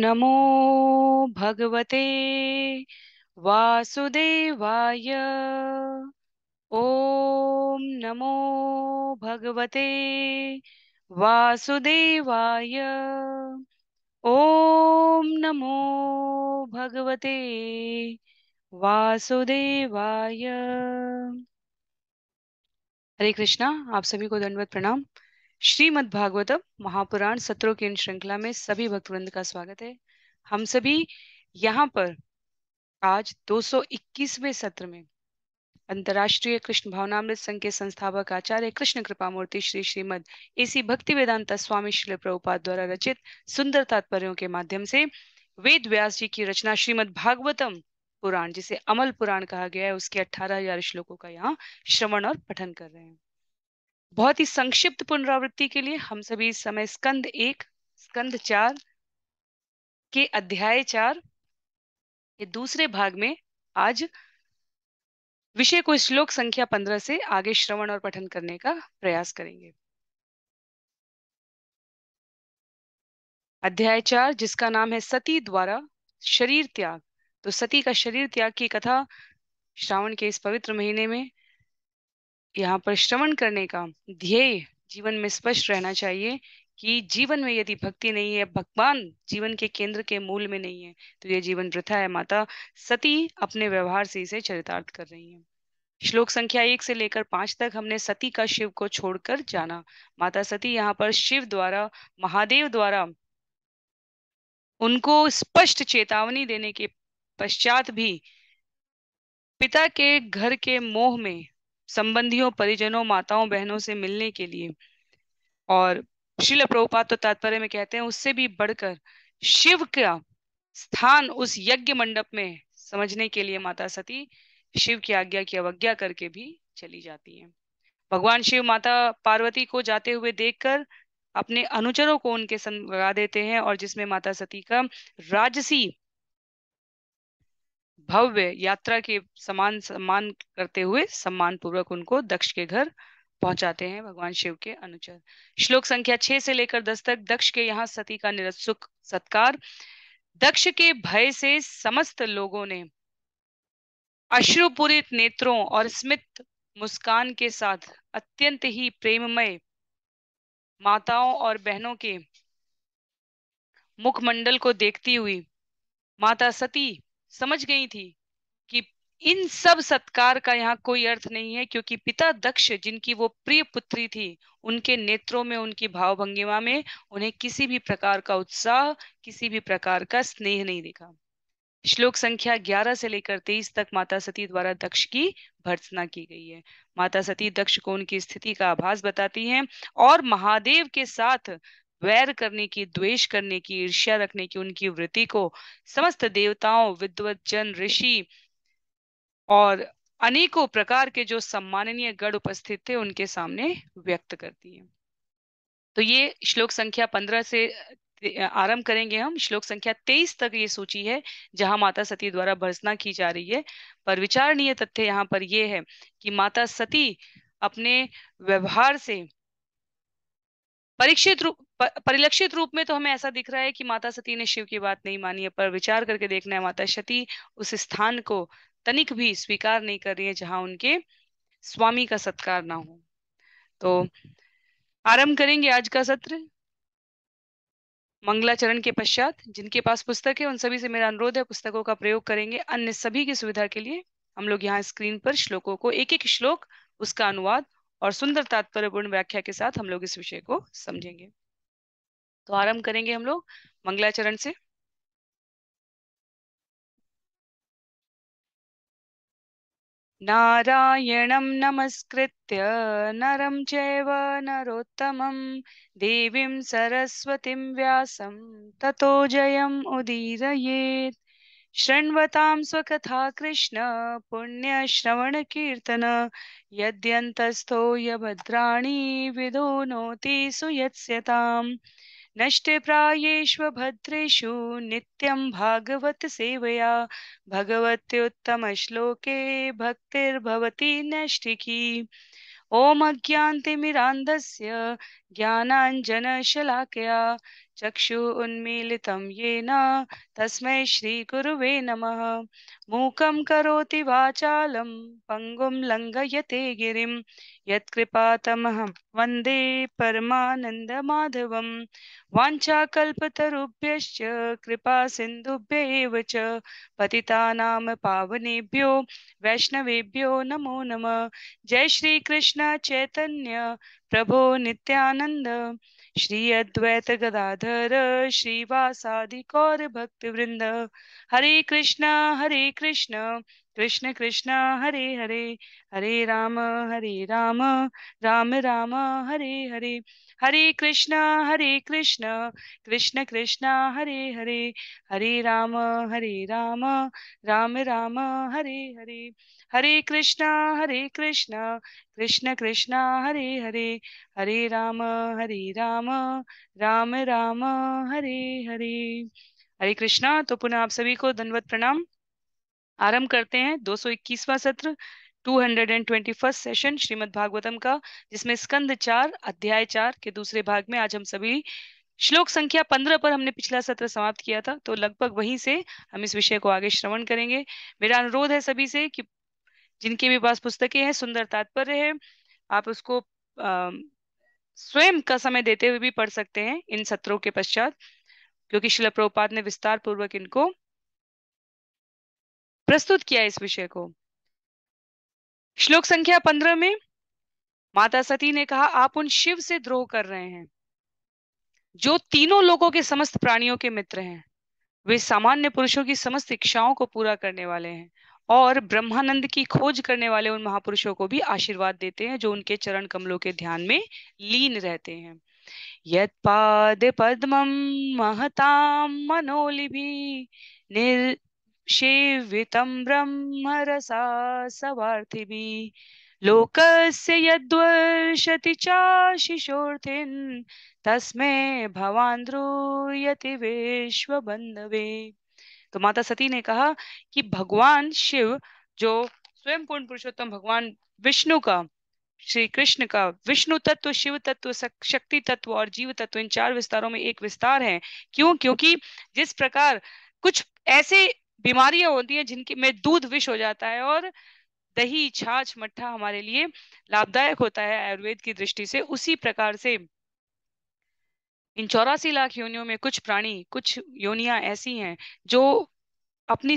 नमो भगवते वासुदेवाय ओम नमो भगवते वासुदेवाय ओम नमो भगवते वासुदेवाय हरे कृष्णा आप सभी को दंडवत प्रणाम श्रीमद् भागवतम महापुराण सत्रों की इन श्रृंखला में सभी भक्तवृंद का स्वागत है हम सभी यहाँ पर आज 221वें सत्र में अंतर्राष्ट्रीय कृष्ण भावनामृत संघ के संस्थापक आचार्य कृष्ण कृपा मूर्ति श्री श्रीमद एसी भक्ति वेदांता स्वामी श्री प्रभुपाद द्वारा रचित सुंदर तात्पर्यों के माध्यम से वेद व्यास जी की रचना श्रीमद भागवतम पुराण जिसे अमल पुराण कहा गया है उसके अठारह हजार श्लोकों का यहाँ श्रवण और पठन कर रहे हैं बहुत ही संक्षिप्त पुनरावृत्ति के लिए हम सभी इस समय स्कंद एक स्कंद चार के अध्याय चार के दूसरे भाग में आज विषय को श्लोक संख्या पंद्रह से आगे श्रवण और पठन करने का प्रयास करेंगे अध्याय चार जिसका नाम है सती द्वारा शरीर त्याग तो सती का शरीर त्याग की कथा श्रावण के इस पवित्र महीने में यहाँ पर श्रवण करने का ध्येय जीवन में स्पष्ट रहना चाहिए कि जीवन में यदि भक्ति नहीं है भगवान जीवन के केंद्र के मूल में नहीं है तो यह जीवन वृथा है माता सती अपने व्यवहार से इसे चरितार्थ कर रही है श्लोक संख्या एक से लेकर पांच तक हमने सती का शिव को छोड़कर जाना माता सती यहाँ पर शिव द्वारा महादेव द्वारा उनको स्पष्ट चेतावनी देने के पश्चात भी पिता के घर के मोह में संबंधियों परिजनों माताओं बहनों से मिलने के लिए और शिल प्रभुपात तो तात्पर्य में कहते हैं उससे भी बढ़कर शिव का स्थान उस यज्ञ मंडप में समझने के लिए माता सती शिव की आज्ञा की अवज्ञा करके भी चली जाती है भगवान शिव माता पार्वती को जाते हुए देखकर अपने अनुचरों को उनके संग लगा देते हैं और जिसमें माता सती का राजसी भव्य यात्रा के समान सम्मान करते हुए सम्मान पूर्वक उनको दक्ष के घर पहुंचाते हैं भगवान शिव के अनुचर श्लोक संख्या छह से लेकर दस तक दक्ष के यहाँ सती का निरसुख सत्कार दक्ष के भय से समस्त लोगों ने अश्रुपूरित नेत्रों और स्मित मुस्कान के साथ अत्यंत ही प्रेममय माताओं और बहनों के मुखमंडल को देखती हुई माता सती समझ गई थी कि इन सब सत्कार का यहाँ कोई अर्थ नहीं है क्योंकि पिता दक्ष जिनकी वो प्रिय पुत्री थी उनके नेत्रों में उनकी भावभंगिमा में उन्हें किसी भी प्रकार का उत्साह किसी भी प्रकार का स्नेह नहीं दिखा श्लोक संख्या 11 से लेकर 23 तक माता सती द्वारा दक्ष की भर्सना की गई है माता सती दक्ष को उनकी स्थिति का आभास बताती हैं और महादेव के साथ वैर करने की द्वेष करने की ईर्ष्या रखने की उनकी वृत्ति को समस्त देवताओं विद्वत जन ऋषि और अनेकों प्रकार के जो सम्माननीय गण उपस्थित थे उनके सामने व्यक्त करती है तो ये श्लोक संख्या पंद्रह से आरंभ करेंगे हम श्लोक संख्या तेईस तक ये सूची है जहां माता सती द्वारा भर्सना की जा रही है पर विचारणीय तथ्य यहाँ पर यह है कि माता सती अपने व्यवहार से परीक्षित रूप परिलक्षित रूप में तो हमें ऐसा दिख रहा है कि माता सती ने शिव की बात नहीं मानी है पर विचार करके देखना है माता सती उस स्थान को तनिक भी स्वीकार नहीं कर रही है जहां उनके स्वामी का सत्कार ना हो तो आरंभ करेंगे आज का सत्र मंगलाचरण के पश्चात जिनके पास पुस्तक है उन सभी से मेरा अनुरोध है पुस्तकों का प्रयोग करेंगे अन्य सभी की सुविधा के लिए हम लोग यहाँ स्क्रीन पर श्लोकों को एक एक श्लोक उसका अनुवाद और सुंदर तात्पर्यपूर्ण व्याख्या के साथ हम लोग इस विषय को समझेंगे तो आरंभ करेंगे हम लोग मंगलाचरण से नारायण नमस्कृत नरम चरोतम देवी सरस्वती व्या तथो जय जयम् शृण्वतां स्वकथा कृष्ण कीर्तन यद्यन्तस्थो यभद्राणि विदो नोति सुयत्स्यताम् नष्टे नष्टप्रायेष्वभद्रेषु नित्यं भागवत सेवया भगवत्युत्तमश्लोके भक्तिर्भवति नैष्टिकी ॐ अज्ञान्तिमिरान्धस्य ज्ञानाञ्जनशलाकया चक्षु उन्मीलितं येन तस्मै श्रीगुरुवे नमः मूकं करोति वाचालं पङ्गुं लङ्घयते गिरिं यत्कृपातमहं वन्दे परमानन्दमाधवं वाञ्छाकल्पतरुभ्यश्च कृपासिन्धुभ्य एव च पतितानां पावनेभ्यो वैष्णवेभ्यो नमो नमः जय श्रीकृष्ण चैतन्य प्रभो नित्यानन्द श्री अद्वैत गदाधर श्रीवासादि कौर भक्त वृंद हरे कृष्ण हरे कृष्ण कृष्ण कृष्ण हरे हरे हरे राम हरे राम राम राम हरे हरे हरे कृष्ण हरे कृष्ण कृष्ण कृष्ण हरे हरे हरे राम हरे राम राम राम हरे हरे हरे कृष्णा हरे कृष्णा कृष्ण कृष्णा हरे हरे हरे राम हरे राम राम राम हरे हरे हरे कृष्णा तो पुनः आप सभी को धनवत प्रणाम आरंभ करते हैं 221वां सत्र 221 सेशन श्रीमद् भागवतम का जिसमें स्कंद चार अध्याय चार के दूसरे भाग में आज हम सभी श्लोक संख्या पंद्रह पर हमने पिछला सत्र समाप्त किया था तो लगभग वहीं से हम इस विषय को आगे श्रवण करेंगे मेरा अनुरोध है सभी से कि जिनके भी पास पुस्तकें हैं सुंदर तात्पर्य है आप उसको स्वयं का समय देते हुए भी पढ़ सकते हैं इन सत्रों के पश्चात क्योंकि शिल प्रोपात ने विस्तार पूर्वक इनको प्रस्तुत किया इस विषय को श्लोक संख्या पंद्रह में माता सती ने कहा आप उन शिव से द्रोह कर रहे हैं जो तीनों लोगों के समस्त प्राणियों के मित्र हैं वे सामान्य पुरुषों की समस्त इच्छाओं को पूरा करने वाले हैं और ब्रह्मानंद की खोज करने वाले उन महापुरुषों को भी आशीर्वाद देते हैं जो उनके चरण कमलों के ध्यान में लीन रहते हैं यत्पाद पद्मं महतां मनोलिभिः निर्षेवितं ब्रह्मरसा सवार्थिभिः लोकस्य यद्वर्षति चाशिशोऽर्थिन् तस्मै भवान् द्रूयति विश्वबन्धवे तो माता सती ने कहा कि भगवान शिव जो स्वयं पूर्ण पुरुषोत्तम भगवान विष्णु का श्री कृष्ण का विष्णु तत्व शिव तत्व शक्ति तत्व और जीव तत्व इन चार विस्तारों में एक विस्तार है क्यों क्योंकि जिस प्रकार कुछ ऐसे बीमारियां होती हैं जिनके में दूध विष हो जाता है और दही छाछ मट्ठा हमारे लिए लाभदायक होता है आयुर्वेद की दृष्टि से उसी प्रकार से इन चौरासी लाख योनियों में कुछ प्राणी कुछ योनियां ऐसी हैं जो अपनी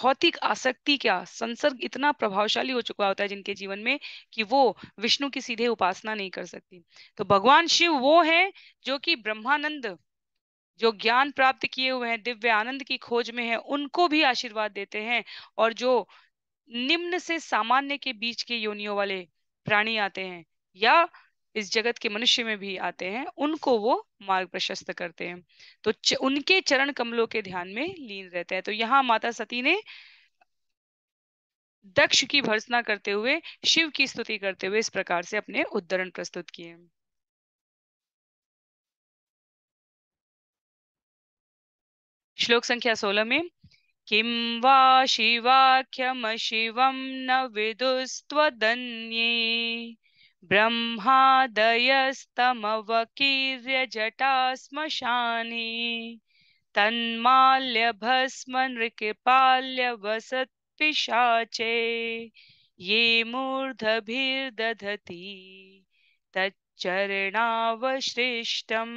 भौतिक आसक्ति क्या संसर्ग इतना प्रभावशाली हो चुका होता है जिनके जीवन में कि वो विष्णु की सीधे उपासना नहीं कर सकती तो भगवान शिव वो है जो कि ब्रह्मानंद जो ज्ञान प्राप्त किए हुए हैं दिव्य आनंद की खोज में है उनको भी आशीर्वाद देते हैं और जो निम्न से सामान्य के बीच के योनियों वाले प्राणी आते हैं या इस जगत के मनुष्य में भी आते हैं उनको वो मार्ग प्रशस्त करते हैं तो च, उनके चरण कमलों के ध्यान में लीन रहते हैं तो यहाँ माता सती ने दक्ष की भर्सना करते हुए शिव की स्तुति करते हुए इस प्रकार से अपने उद्धरण प्रस्तुत किए श्लोक संख्या सोलह में किम वा शिवम न विदुस्त्वदन्ये ब्रह्मादयस्तमवकीर्यजटा श्मशानि तन्माल्यभस्मनृकृपाल्यवसत्पिशाचे ये मूर्धभिर्दधति तच्चरणावश्रेष्टम्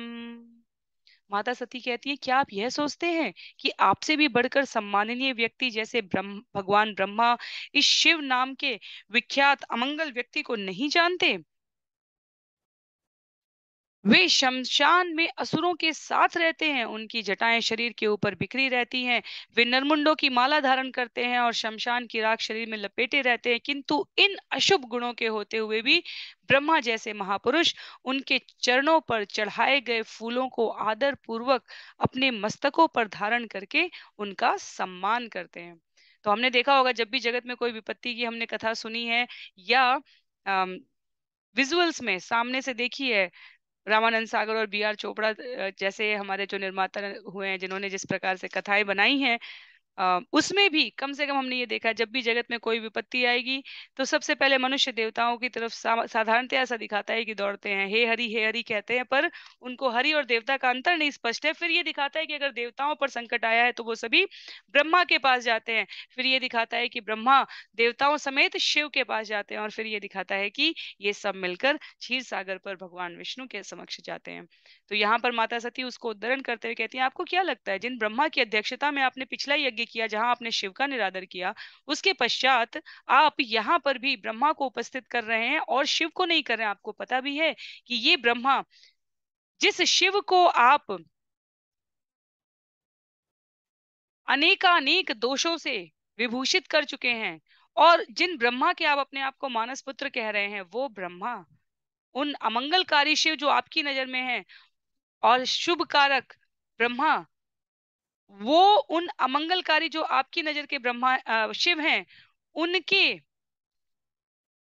माता सती कहती है क्या आप यह सोचते हैं कि आपसे भी बढ़कर सम्माननीय व्यक्ति जैसे ब्रह्म भगवान ब्रह्मा इस शिव नाम के विख्यात अमंगल व्यक्ति को नहीं जानते वे शमशान में असुरों के साथ रहते हैं उनकी जटाएं शरीर के ऊपर बिखरी रहती हैं वे नरमुंडों की माला धारण करते हैं और शमशान की राख शरीर में लपेटे रहते हैं किंतु इन अशुभ गुणों के होते हुए भी ब्रह्मा जैसे महापुरुष उनके चरणों पर चढ़ाए गए फूलों को आदर पूर्वक अपने मस्तकों पर धारण करके उनका सम्मान करते हैं तो हमने देखा होगा जब भी जगत में कोई विपत्ति की हमने कथा सुनी है या विजुअल्स में सामने से देखी है रामानंद सागर और बी आर चोपड़ा जैसे हमारे जो निर्माता हुए हैं जिन्होंने जिस प्रकार से कथाएं बनाई हैं उसमें भी कम से कम हमने ये देखा जब भी जगत में कोई विपत्ति आएगी तो सबसे पहले मनुष्य देवताओं की तरफ साधारण ऐसा दिखाता है कि दौड़ते हैं हे हरि हे हरि कहते हैं पर उनको हरि और देवता का अंतर नहीं स्पष्ट है फिर ये दिखाता है कि अगर देवताओं पर संकट आया है तो वो सभी ब्रह्मा के पास जाते हैं फिर ये दिखाता है कि ब्रह्मा देवताओं समेत शिव के पास जाते हैं और फिर ये दिखाता है कि ये सब मिलकर क्षीर सागर पर भगवान विष्णु के समक्ष जाते हैं तो यहाँ पर माता सती उसको उद्धरण करते हुए कहती है आपको क्या लगता है जिन ब्रह्मा की अध्यक्षता में आपने पिछला यज्ञ किया जहां आपने शिव का निरादर किया उसके पश्चात आप यहाँ पर भी ब्रह्मा को उपस्थित कर रहे हैं और शिव को नहीं कर रहे हैं आपको पता भी है कि ये ब्रह्मा जिस शिव को आप अनेकानेक दोषों से विभूषित कर चुके हैं और जिन ब्रह्मा के आप अपने आप को मानस पुत्र कह रहे हैं वो ब्रह्मा उन अमंगलकारी शिव जो आपकी नजर में है और शुभ कारक ब्रह्मा वो उन अमंगलकारी जो आपकी नजर के ब्रह्मा शिव हैं उनके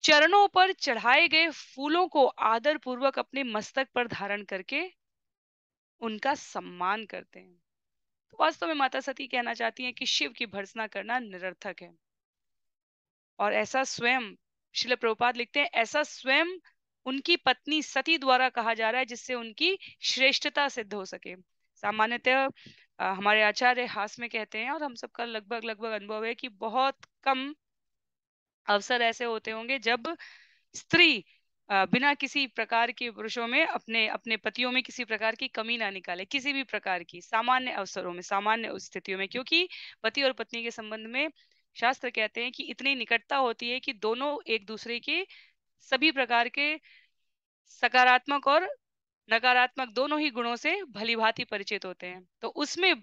चरणों पर चढ़ाए गए फूलों को आदर पूर्वक अपने मस्तक पर धारण करके उनका सम्मान करते हैं तो वास्तव में माता सती कहना चाहती हैं कि शिव की भर्सना करना निरर्थक है और ऐसा स्वयं शिल प्रभुपाद लिखते हैं ऐसा स्वयं उनकी पत्नी सती द्वारा कहा जा रहा है जिससे उनकी श्रेष्ठता सिद्ध हो सके सामान्यतः हमारे आचार्य हास में कहते हैं और हम सबका लगभग लगभग अनुभव है कि बहुत कम अवसर ऐसे होते होंगे जब स्त्री बिना किसी प्रकार के पुरुषों में अपने अपने पतियों में किसी प्रकार की कमी ना निकाले किसी भी प्रकार की सामान्य अवसरों में सामान्य स्थितियों में क्योंकि पति और पत्नी के संबंध में शास्त्र कहते हैं कि इतनी निकटता होती है कि दोनों एक दूसरे के सभी प्रकार के सकारात्मक और नकारात्मक दोनों ही गुणों से भली भांति परिचित होते हैं तो उसमें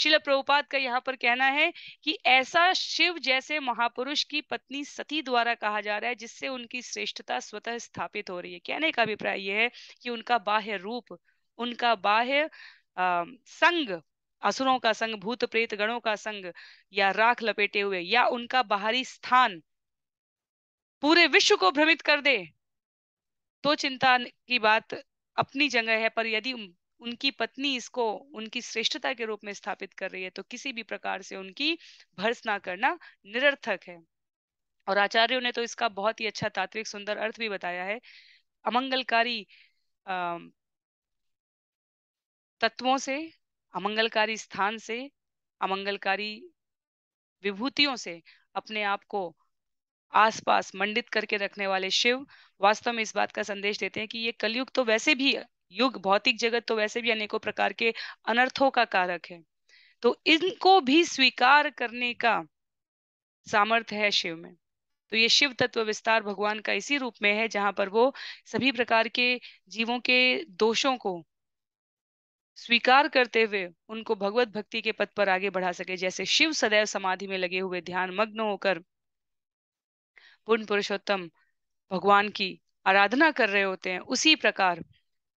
शिल प्रभुपाद का यहाँ पर कहना है कि ऐसा शिव जैसे महापुरुष की पत्नी सती द्वारा कहा जा रहा है जिससे उनकी श्रेष्ठता स्वतः स्थापित हो रही है कहने का अभिप्राय यह है कि उनका बाह्य रूप उनका बाह्य संग असुरों का संग भूत प्रेत गणों का संग या राख लपेटे हुए या उनका बाहरी स्थान पूरे विश्व को भ्रमित कर दे तो चिंता की बात अपनी जगह है पर यदि उनकी पत्नी इसको उनकी श्रेष्ठता के रूप में स्थापित कर रही है तो किसी भी प्रकार से उनकी भर्स ना करना निरर्थक है और आचार्यों ने तो इसका बहुत ही अच्छा तात्विक सुंदर अर्थ भी बताया है अमंगलकारी तत्वों से अमंगलकारी स्थान से अमंगलकारी विभूतियों से अपने आप को आसपास मंडित करके रखने वाले शिव वास्तव में इस बात का संदेश देते हैं कि ये कलयुग तो वैसे भी युग भौतिक जगत तो वैसे भी अनेकों प्रकार के अनर्थों का कारक है तो इनको भी स्वीकार करने का सामर्थ्य है शिव में तो ये शिव तत्व विस्तार भगवान का इसी रूप में है जहां पर वो सभी प्रकार के जीवों के दोषों को स्वीकार करते हुए उनको भगवत भक्ति के पथ पर आगे बढ़ा सके जैसे शिव सदैव समाधि में लगे हुए ध्यान मग्न होकर पूर्ण पुरुषोत्तम भगवान की आराधना कर रहे होते हैं उसी प्रकार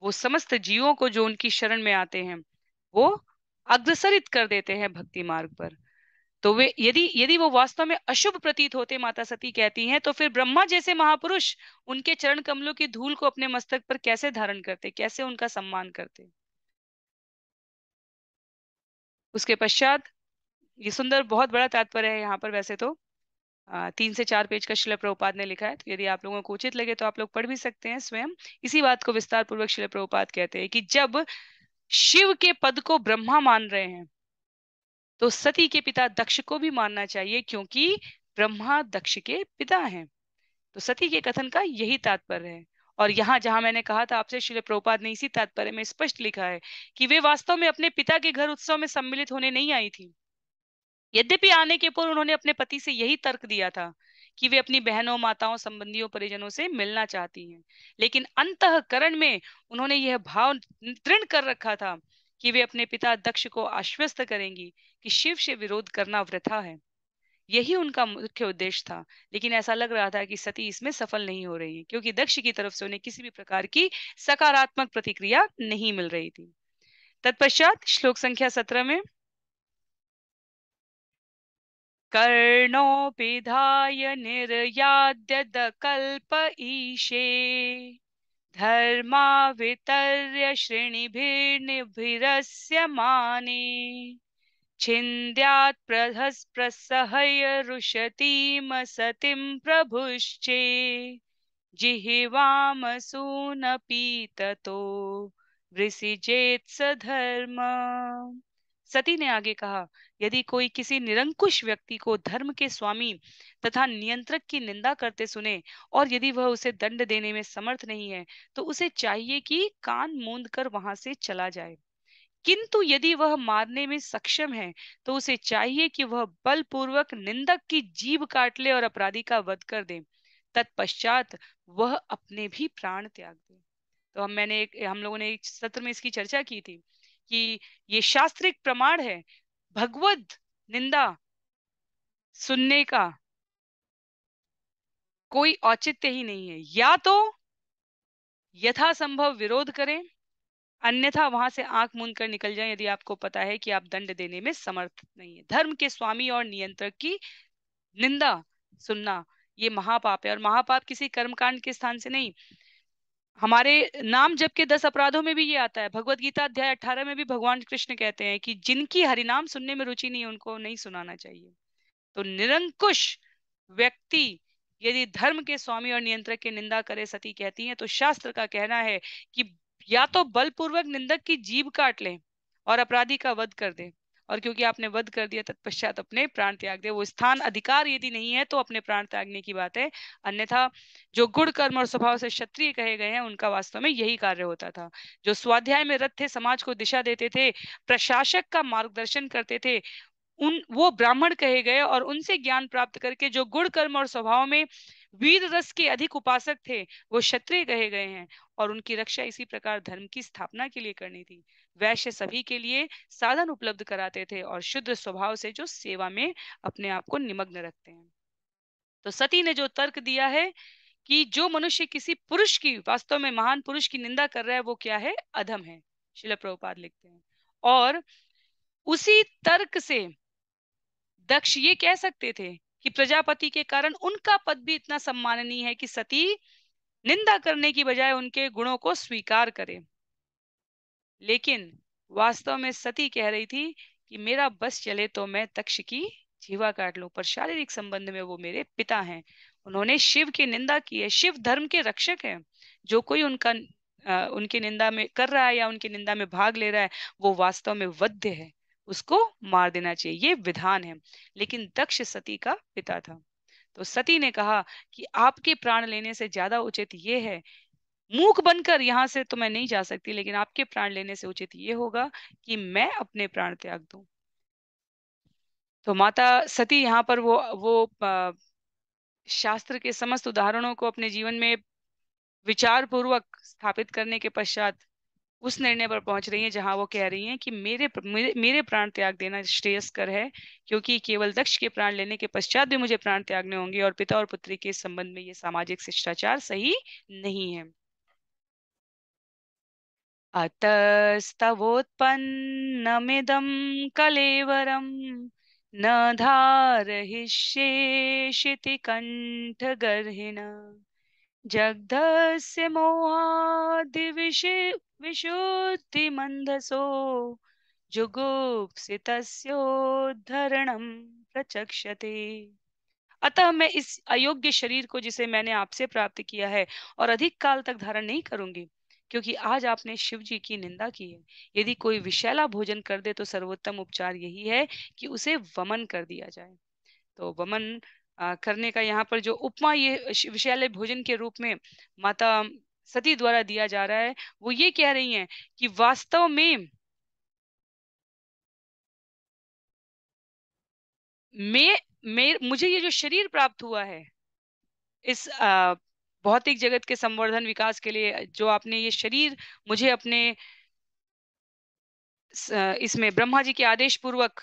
वो समस्त जीवों को जो उनकी शरण में आते हैं वो अग्रसरित कर देते हैं भक्ति मार्ग पर तो वे यदि यदि वो वास्तव में अशुभ प्रतीत होते माता सती कहती हैं तो फिर ब्रह्मा जैसे महापुरुष उनके चरण कमलों की धूल को अपने मस्तक पर कैसे धारण करते कैसे उनका सम्मान करते उसके पश्चात ये सुंदर बहुत बड़ा तात्पर्य है यहाँ पर वैसे तो तीन से चार पेज का शिला प्रभुपाद ने लिखा है तो यदि आप लोगों को उचित लगे तो आप लोग पढ़ भी सकते हैं स्वयं इसी बात को विस्तार पूर्वक शिला प्रभुपाद कहते हैं कि जब शिव के पद को ब्रह्मा मान रहे हैं तो सती के पिता दक्ष को भी मानना चाहिए क्योंकि ब्रह्मा दक्ष के पिता हैं तो सती के कथन का यही तात्पर्य है और यहाँ जहां मैंने कहा था आपसे शिल प्रभुपाद ने इसी तात्पर्य में स्पष्ट लिखा है कि वे वास्तव में अपने पिता के घर उत्सव में सम्मिलित होने नहीं आई थी यद्यपि आने के पूर्व उन्होंने अपने पति से यही तर्क दिया था कि वे अपनी बहनों माताओं संबंधियों परिजनों से मिलना चाहती हैं लेकिन अंतकरण में उन्होंने यह भाव दृढ़ कर रखा था कि वे अपने पिता दक्ष को आश्वस्त करेंगी कि शिव से विरोध करना वृथा है यही उनका मुख्य उद्देश्य था लेकिन ऐसा लग रहा था कि सती इसमें सफल नहीं हो रही है क्योंकि दक्ष की तरफ से उन्हें किसी भी प्रकार की सकारात्मक प्रतिक्रिया नहीं मिल रही थी तत्पश्चात श्लोक संख्या सत्रह में कर्णोऽपिधाय निर्याद्यदकल्प ईशे धर्मा वितर्य श्रेणिभिर्निभिरस्य माने छिन्द्यात् प्रहस्प्रसहय रुषतीम सतिं प्रभुश्चे जिह्वाम जिहिवामसूनपीततो वृषिजेत्स धर्म सती ने आगे कहा यदि कोई किसी निरंकुश व्यक्ति को धर्म के स्वामी तथा नियंत्रक की निंदा करते सुने और यदि वह उसे दंड देने में समर्थ नहीं है तो उसे चाहिए कि कान मूंद कर वहां से चला जाए किंतु यदि वह मारने में सक्षम है तो उसे चाहिए कि वह बलपूर्वक निंदक की जीभ काट ले और अपराधी का वध कर दे तत्पश्चात वह अपने भी प्राण त्याग दे तो हम मैंने एक हम लोगों ने एक सत्र में इसकी चर्चा की थी कि ये शास्त्रिक प्रमाण है भगवत निंदा सुनने का कोई औचित्य ही नहीं है या तो यथासंभव विरोध करें अन्यथा वहां से आंख मूंद कर निकल जाएं यदि आपको पता है कि आप दंड देने में समर्थ नहीं है धर्म के स्वामी और नियंत्रक की निंदा सुनना ये महापाप है और महापाप किसी कर्मकांड के स्थान से नहीं हमारे नाम जब के दस अपराधों में भी ये आता है भगवत गीता अध्याय अठारह में भी भगवान कृष्ण कहते हैं कि जिनकी हरिनाम सुनने में रुचि नहीं है उनको नहीं सुनाना चाहिए तो निरंकुश व्यक्ति यदि धर्म के स्वामी और नियंत्रक की निंदा करे सती कहती है तो शास्त्र का कहना है कि या तो बलपूर्वक निंदक की जीव काट लें और अपराधी का वध कर दें और क्योंकि आपने वध कर दिया तत्पश्चात अपने प्राण त्याग दिया वो स्थान अधिकार यदि नहीं है तो अपने प्राण त्यागने की बात है अन्यथा जो गुण कर्म और स्वभाव से क्षत्रिय कहे गए हैं उनका वास्तव में यही कार्य होता था जो स्वाध्याय में रथ थे समाज को दिशा देते थे प्रशासक का मार्गदर्शन करते थे उन वो ब्राह्मण कहे गए और उनसे ज्ञान प्राप्त करके जो गुण कर्म और स्वभाव में वीर रस के अधिक उपासक थे वो क्षत्रिय कहे गए हैं और उनकी रक्षा इसी प्रकार धर्म की स्थापना के लिए करनी थी वैश्य सभी के लिए साधन उपलब्ध कराते थे और शुद्ध स्वभाव से जो सेवा में अपने आप को निमग्न रखते हैं तो सती ने जो तर्क दिया है कि जो मनुष्य किसी पुरुष की वास्तव में महान पुरुष की निंदा कर रहा है वो क्या है अधम है शिल प्रभुपाद लिखते हैं और उसी तर्क से दक्ष ये कह सकते थे कि प्रजापति के कारण उनका पद भी इतना सम्माननीय है कि सती निंदा करने की बजाय उनके गुणों को स्वीकार करे लेकिन वास्तव में सती कह रही थी कि मेरा बस चले तो मैं तक्ष की जीवा काट लूं पर शारीरिक संबंध में वो मेरे पिता हैं उन्होंने शिव की निंदा की है शिव धर्म के रक्षक हैं जो कोई उनका आ, उनकी निंदा में कर रहा है या उनकी निंदा में भाग ले रहा है वो वास्तव में वध्य है उसको मार देना चाहिए ये विधान है लेकिन दक्ष सती का पिता था तो सती ने कहा कि आपके प्राण लेने से ज्यादा उचित ये है मूक बनकर यहाँ से तो मैं नहीं जा सकती लेकिन आपके प्राण लेने से उचित ये होगा कि मैं अपने प्राण त्याग दू तो माता सती यहाँ पर वो वो शास्त्र के समस्त उदाहरणों को अपने जीवन में विचार पूर्वक स्थापित करने के पश्चात उस निर्णय पर पहुंच रही हैं जहां वो कह रही हैं कि मेरे मेरे, मेरे प्राण त्याग देना श्रेयस्कर है क्योंकि केवल दक्ष के प्राण लेने के पश्चात भी मुझे प्राण त्यागने होंगे और पिता और पुत्री के संबंध में ये सामाजिक शिष्टाचार सही नहीं है अतस्तवोत्पन्नमिदं कलेवरं न धारयिष्येषिति कण्ठगर्हिण जग्धस्य मोहादिविषि विशुद्धिमन्धसो जुगुप्सितस्योद्धरणं प्रचक्षते अतः मैं इस अयोग्य शरीर को जिसे मैंने आपसे प्राप्त किया है और अधिक काल तक धारण नहीं करूंगी क्योंकि आज आपने शिव जी की निंदा की है यदि कोई विशैला भोजन कर दे तो सर्वोत्तम उपचार यही है कि उसे वमन कर दिया जाए तो वमन करने का यहाँ पर जो उपमा ये विशैले भोजन के रूप में माता सती द्वारा दिया जा रहा है वो ये कह रही है कि वास्तव में मैं मे, मुझे ये जो शरीर प्राप्त हुआ है इस आ, भौतिक जगत के संवर्धन विकास के लिए जो आपने ये शरीर मुझे अपने इसमें ब्रह्मा जी के आदेश पूर्वक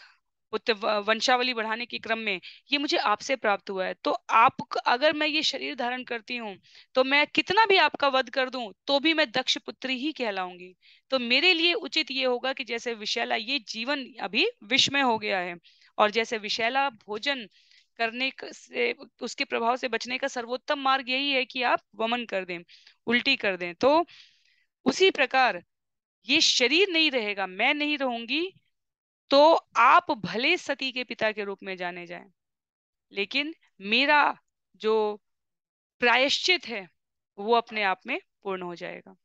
वंशावली बढ़ाने के क्रम में ये मुझे आपसे प्राप्त हुआ है तो आप अगर मैं ये शरीर धारण करती हूँ तो मैं कितना भी आपका वध कर दूं तो भी मैं दक्ष पुत्री ही कहलाऊंगी तो मेरे लिए उचित ये होगा कि जैसे विशैला ये जीवन अभी विष में हो गया है और जैसे विशैला भोजन करने से उसके प्रभाव से बचने का सर्वोत्तम मार्ग यही है कि आप वमन कर दें उल्टी कर दें तो उसी प्रकार ये शरीर नहीं रहेगा मैं नहीं रहूंगी तो आप भले सती के पिता के रूप में जाने जाएं लेकिन मेरा जो प्रायश्चित है वो अपने आप में पूर्ण हो जाएगा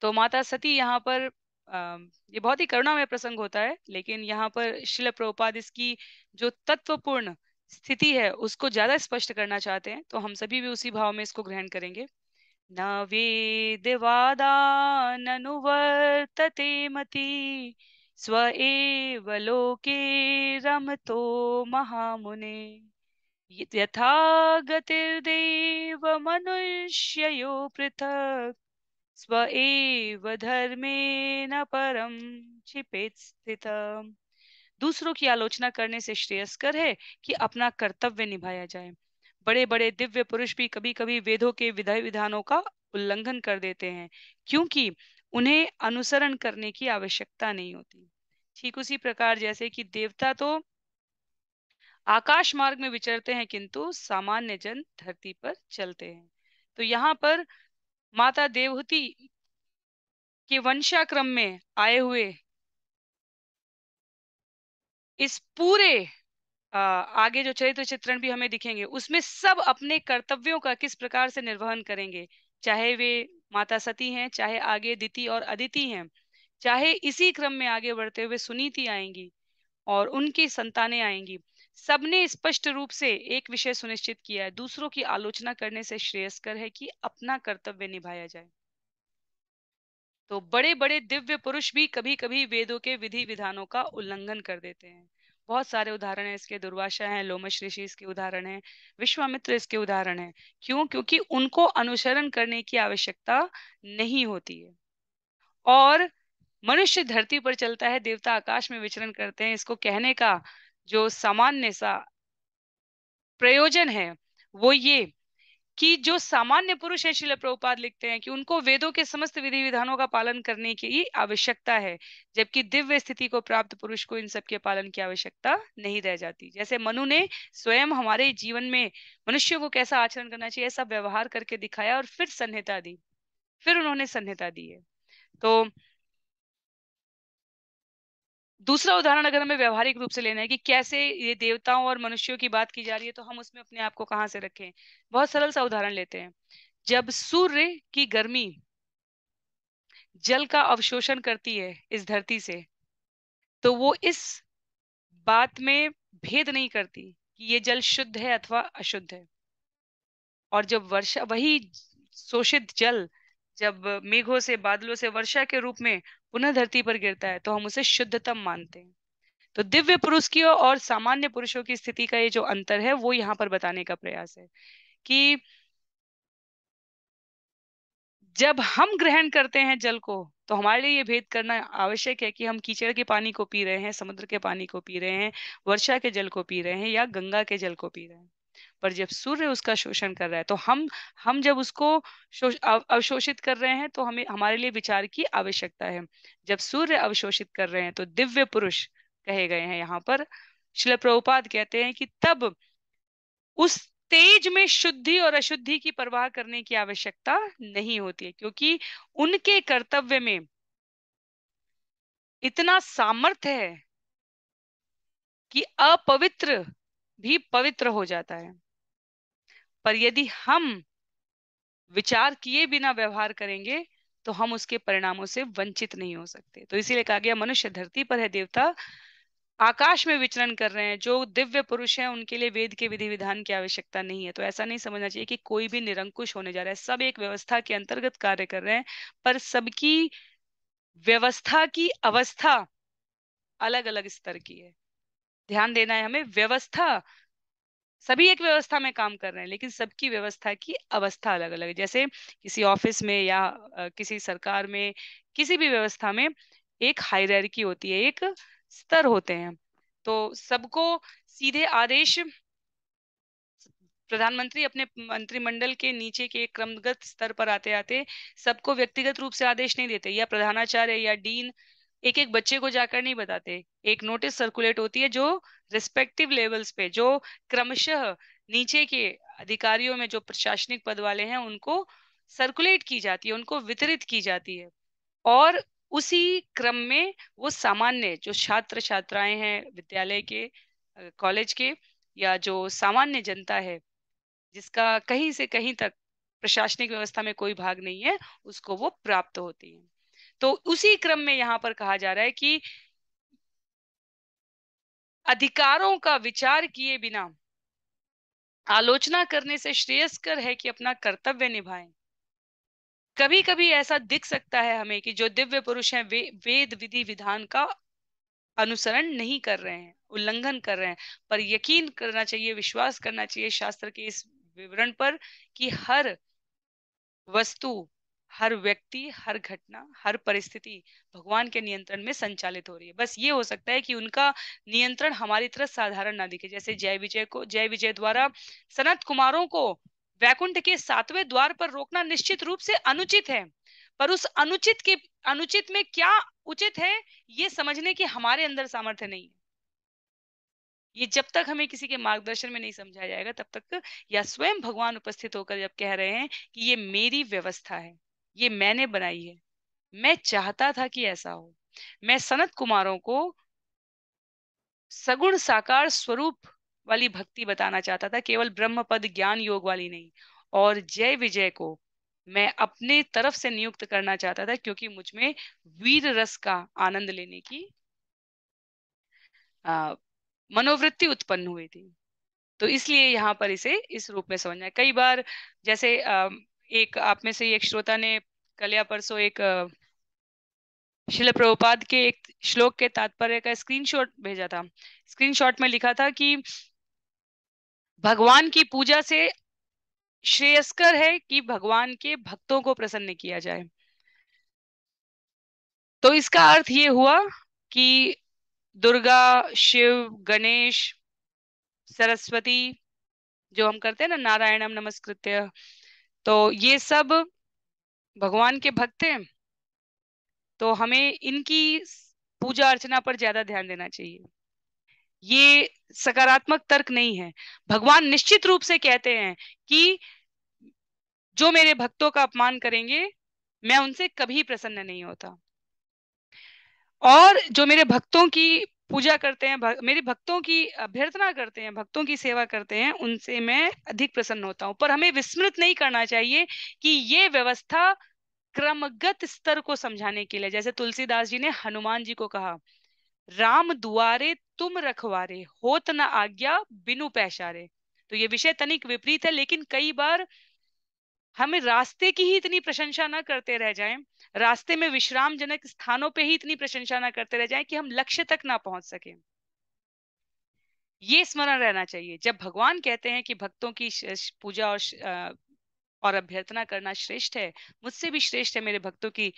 तो माता सती यहाँ पर ये बहुत ही करुणामय प्रसंग होता है लेकिन यहाँ पर शिल प्रभुपाद इसकी जो तत्वपूर्ण स्थिति है उसको ज्यादा स्पष्ट करना चाहते हैं तो हम सभी भी उसी भाव में इसको ग्रहण करेंगे न वेदवादाननुवर्तते मती स्व एव लोके रमतो महामुने यथा गतिर्देव मनुष्ययो पृथक स्व धर्मे न परम छिपेत स्थित दूसरों की आलोचना करने से श्रेयस्कर है कि अपना कर्तव्य निभाया जाए बड़े बड़े दिव्य पुरुष भी कभी कभी वेदों के विधाय विधानों का उल्लंघन कर देते हैं क्योंकि उन्हें अनुसरण करने की आवश्यकता नहीं होती ठीक उसी प्रकार जैसे कि देवता तो आकाश मार्ग में विचरते हैं किंतु सामान्य जन धरती पर चलते हैं तो यहाँ पर माता देवहूति के वंशाक्रम में आए हुए इस पूरे आगे जो चरित्र चित्रण भी हमें दिखेंगे उसमें सब अपने कर्तव्यों का किस प्रकार से निर्वहन करेंगे चाहे वे माता सती हैं चाहे आगे दिति और अदिति हैं चाहे इसी क्रम में आगे बढ़ते हुए सुनीति आएंगी और उनकी संतानें आएंगी सबने स्पष्ट रूप से एक विषय सुनिश्चित किया है दूसरों की आलोचना करने से श्रेयस्कर है कि अपना कर्तव्य निभाया जाए तो बड़े बड़े दिव्य पुरुष भी कभी कभी वेदों के विधि विधानों का उल्लंघन कर देते हैं बहुत सारे उदाहरण है इसके दुर्वाशा है लोमश ऋषि इसके उदाहरण है विश्वामित्र इसके उदाहरण है क्यों क्योंकि उनको अनुसरण करने की आवश्यकता नहीं होती है और मनुष्य धरती पर चलता है देवता आकाश में विचरण करते हैं इसको कहने का जो सामान्य सा प्रयोजन है वो ये कि जो सामान्य पुरुष है शिल प्रभुपाद लिखते हैं कि उनको वेदों के समस्त विधि विधानों का पालन करने की आवश्यकता है जबकि दिव्य स्थिति को प्राप्त पुरुष को इन सब के पालन की आवश्यकता नहीं रह जाती जैसे मनु ने स्वयं हमारे जीवन में मनुष्य को कैसा आचरण करना चाहिए ऐसा व्यवहार करके दिखाया और फिर संहिता दी फिर उन्होंने संहिता दी है तो दूसरा उदाहरण अगर हमें व्यवहारिक रूप से लेना है कि कैसे ये देवताओं और मनुष्यों की बात की जा रही है तो हम उसमें अपने आप को कहाँ से रखें बहुत सरल सा उदाहरण लेते हैं जब सूर्य की गर्मी जल का अवशोषण करती है इस धरती से तो वो इस बात में भेद नहीं करती कि ये जल शुद्ध है अथवा अशुद्ध है और जब वर्षा वही शोषित जल जब मेघों से बादलों से वर्षा के रूप में पुनः धरती पर गिरता है तो हम उसे शुद्धतम मानते हैं तो दिव्य पुरुष की और सामान्य पुरुषों की स्थिति का ये जो अंतर है वो यहाँ पर बताने का प्रयास है कि जब हम ग्रहण करते हैं जल को तो हमारे लिए ये भेद करना आवश्यक है कि हम कीचड़ के पानी को पी रहे हैं समुद्र के पानी को पी रहे हैं वर्षा के जल को पी रहे हैं या गंगा के जल को पी रहे हैं पर जब सूर्य उसका शोषण कर रहा है तो हम हम जब उसको अवशोषित कर रहे हैं तो हमें हमारे लिए विचार की आवश्यकता है जब सूर्य अवशोषित कर रहे हैं तो दिव्य पुरुष कहे गए हैं यहाँ पर शिल प्रभुपाद कहते हैं कि तब उस तेज में शुद्धि और अशुद्धि की परवाह करने की आवश्यकता नहीं होती है क्योंकि उनके कर्तव्य में इतना सामर्थ्य है कि अपवित्र भी पवित्र हो जाता है पर यदि हम विचार किए बिना व्यवहार करेंगे तो हम उसके परिणामों से वंचित नहीं हो सकते तो इसीलिए कहा गया मनुष्य धरती पर है देवता आकाश में विचरण कर रहे हैं जो दिव्य पुरुष हैं उनके लिए वेद के विधि विधान की आवश्यकता नहीं है तो ऐसा नहीं समझना चाहिए कि कोई भी निरंकुश होने जा रहा है सब एक व्यवस्था के अंतर्गत कार्य कर रहे हैं पर सबकी व्यवस्था की अवस्था अलग अलग स्तर की है ध्यान देना है हमें व्यवस्था सभी एक व्यवस्था में काम कर रहे हैं लेकिन सबकी व्यवस्था की अवस्था अलग अलग है जैसे किसी ऑफिस में या किसी सरकार में किसी भी व्यवस्था में एक हायरकी होती है एक स्तर होते हैं तो सबको सीधे आदेश प्रधानमंत्री अपने मंत्रिमंडल के नीचे के क्रमगत स्तर पर आते आते सबको व्यक्तिगत रूप से आदेश नहीं देते या प्रधानाचार्य या डीन एक एक बच्चे को जाकर नहीं बताते एक नोटिस सर्कुलेट होती है जो रिस्पेक्टिव लेवल्स पे जो क्रमशः नीचे के अधिकारियों में जो प्रशासनिक पद वाले हैं उनको सर्कुलेट की जाती है उनको वितरित की जाती है और उसी क्रम में वो सामान्य जो छात्र छात्राएं हैं विद्यालय के कॉलेज के या जो सामान्य जनता है जिसका कहीं से कहीं तक प्रशासनिक व्यवस्था में कोई भाग नहीं है उसको वो प्राप्त होती है तो उसी क्रम में यहाँ पर कहा जा रहा है कि अधिकारों का विचार किए बिना आलोचना करने से श्रेयस्कर है कि अपना कर्तव्य निभाएं कभी कभी ऐसा दिख सकता है हमें कि जो दिव्य पुरुष हैं वे वेद विधि विधान का अनुसरण नहीं कर रहे हैं उल्लंघन कर रहे हैं पर यकीन करना चाहिए विश्वास करना चाहिए शास्त्र के इस विवरण पर कि हर वस्तु हर व्यक्ति हर घटना हर परिस्थिति भगवान के नियंत्रण में संचालित हो रही है बस ये हो सकता है कि उनका नियंत्रण हमारी तरह साधारण ना दिखे जैसे जय विजय को जय विजय द्वारा सनत कुमारों को वैकुंठ के सातवें द्वार पर रोकना निश्चित रूप से अनुचित है पर उस अनुचित के अनुचित में क्या उचित है ये समझने की हमारे अंदर सामर्थ्य नहीं है ये जब तक हमें किसी के मार्गदर्शन में नहीं समझाया जाएगा तब तक या स्वयं भगवान उपस्थित होकर जब कह रहे हैं कि ये मेरी व्यवस्था है ये मैंने बनाई है मैं चाहता था कि ऐसा हो मैं सनत कुमारों को सगुण साकार स्वरूप वाली भक्ति बताना चाहता था केवल ब्रह्म पद ज्ञान योग वाली नहीं और जय विजय को मैं अपने तरफ से नियुक्त करना चाहता था क्योंकि मुझ में वीर रस का आनंद लेने की मनोवृत्ति उत्पन्न हुई थी तो इसलिए यहाँ पर इसे इस रूप में समझना कई बार जैसे आ, एक आप में से एक श्रोता ने कल या परसों एक शिल प्रभुपाद के एक श्लोक के तात्पर्य का स्क्रीनशॉट भेजा था स्क्रीनशॉट में लिखा था कि भगवान की पूजा से श्रेयस्कर है कि भगवान के भक्तों को प्रसन्न किया जाए तो इसका अर्थ ये हुआ कि दुर्गा शिव गणेश सरस्वती जो हम करते हैं ना नारायणम नमस्कृत्य तो ये सब भगवान के भक्त हैं तो हमें इनकी पूजा अर्चना पर ज्यादा ध्यान देना चाहिए ये सकारात्मक तर्क नहीं है भगवान निश्चित रूप से कहते हैं कि जो मेरे भक्तों का अपमान करेंगे मैं उनसे कभी प्रसन्न नहीं होता और जो मेरे भक्तों की पूजा करते हैं भक, मेरे भक्तों की अभ्यर्थना करते हैं भक्तों की सेवा करते हैं उनसे मैं अधिक प्रसन्न होता हूँ पर हमें विस्मृत नहीं करना चाहिए कि ये व्यवस्था क्रमगत स्तर को समझाने के लिए जैसे तुलसीदास जी ने हनुमान जी को कहा राम दुआरे तुम रखवारे होत न आज्ञा बिनु पैशारे तो ये विषय तनिक विपरीत है लेकिन कई बार हमें रास्ते की ही इतनी प्रशंसा ना करते रह जाएं रास्ते में विश्राम जनक स्थानों पे ही इतनी प्रशंसा ना करते रह जाएं कि हम लक्ष्य तक ना पहुंच सके ये स्मरण रहना चाहिए जब भगवान कहते हैं कि भक्तों की पूजा और और अभ्यर्थना करना श्रेष्ठ है मुझसे भी श्रेष्ठ है मेरे भक्तों की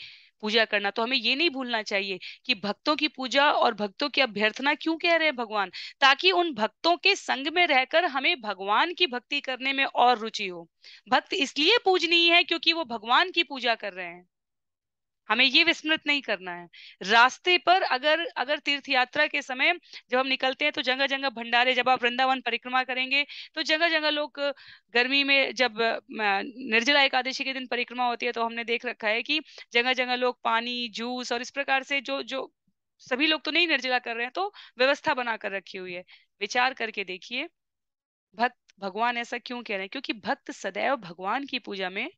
पूजा करना तो हमें ये नहीं भूलना चाहिए कि भक्तों की पूजा और भक्तों की अभ्यर्थना क्यों कह रहे हैं भगवान ताकि उन भक्तों के संग में रहकर हमें भगवान की भक्ति करने में और रुचि हो भक्त इसलिए पूजनीय है क्योंकि वो भगवान की पूजा कर रहे हैं हमें ये विस्मृत नहीं करना है रास्ते पर अगर अगर तीर्थ यात्रा के समय जब हम निकलते हैं तो जगह जगह भंडारे जब आप वृंदावन परिक्रमा करेंगे तो जगह जगह लोग गर्मी में जब निर्जला एकादशी के दिन परिक्रमा होती है तो हमने देख रखा है कि जगह जगह लोग पानी जूस और इस प्रकार से जो जो सभी लोग तो नहीं निर्जला कर रहे हैं तो व्यवस्था बना कर रखी हुई है विचार करके देखिए भक्त भगवान ऐसा क्यों कह रहे हैं क्योंकि भक्त सदैव भगवान की पूजा में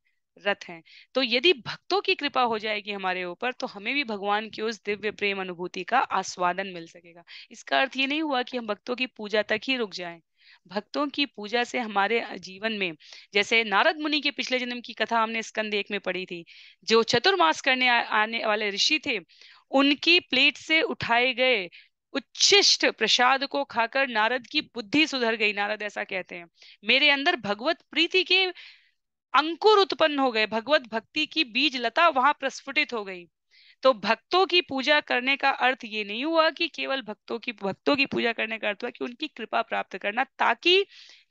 रथ हैं तो यदि भक्तों की कृपा हो जाएगी हमारे ऊपर तो हमें भी भगवान की उस दिव्य प्रेम अनुभूति का आस्वादन मिल सकेगा इसका अर्थ ये नहीं हुआ कि हम भक्तों की पूजा तक ही रुक जाएं भक्तों की पूजा से हमारे जीवन में जैसे नारद मुनि के पिछले जन्म की कथा हमने स्कंद एक में पढ़ी थी जो चतुर्मास करने आने वाले ऋषि थे उनकी प्लेट से उठाए गए उच्छिष्ट प्रसाद को खाकर नारद की बुद्धि सुधर गई नारद ऐसा कहते हैं मेरे अंदर भगवत प्रीति के अंकुर उत्पन्न हो गए भगवत भक्ति की बीज लता वहां प्रस्फुटित हो गई तो भक्तों की पूजा करने का अर्थ ये नहीं हुआ कि केवल भक्तों की भक्तों की पूजा करने का अर्थ हुआ कि उनकी कृपा प्राप्त करना ताकि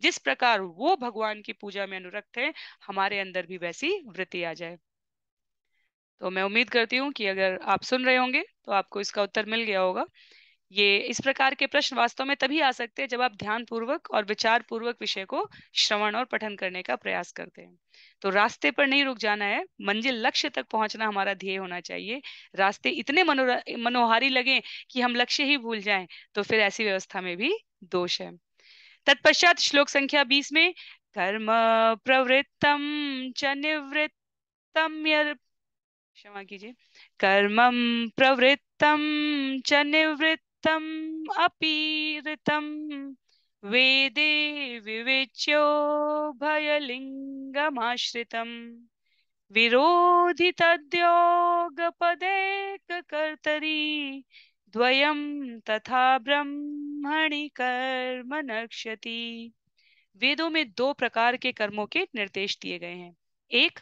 जिस प्रकार वो भगवान की पूजा में अनुरक्त है हमारे अंदर भी वैसी वृत्ति आ जाए तो मैं उम्मीद करती हूँ कि अगर आप सुन रहे होंगे तो आपको इसका उत्तर मिल गया होगा ये इस प्रकार के प्रश्न वास्तव में तभी आ सकते हैं जब आप ध्यान पूर्वक और विचार पूर्वक विषय को श्रवण और पठन करने का प्रयास करते हैं तो रास्ते पर नहीं रुक जाना है मंजिल लक्ष्य तक पहुंचना हमारा ध्येय होना चाहिए रास्ते इतने मनोहारी लगे कि हम लक्ष्य ही भूल जाएं तो फिर ऐसी व्यवस्था में भी दोष है तत्पश्चात श्लोक संख्या बीस में कर्म प्रवृत्तम च निवृत्तम क्षमा कीजिए कर्म प्रवृत्तम च निवृत्त तम् अपि ऋतम् वेदे विवेच्योभयलिङ्गमाश्रितम् विरोधितद्योगपदेककर्तरी द्वयम् तथा ब्रह्मणि कर्म नक्षति वेदों में दो प्रकार के कर्मों के निर्देश दिए गए हैं एक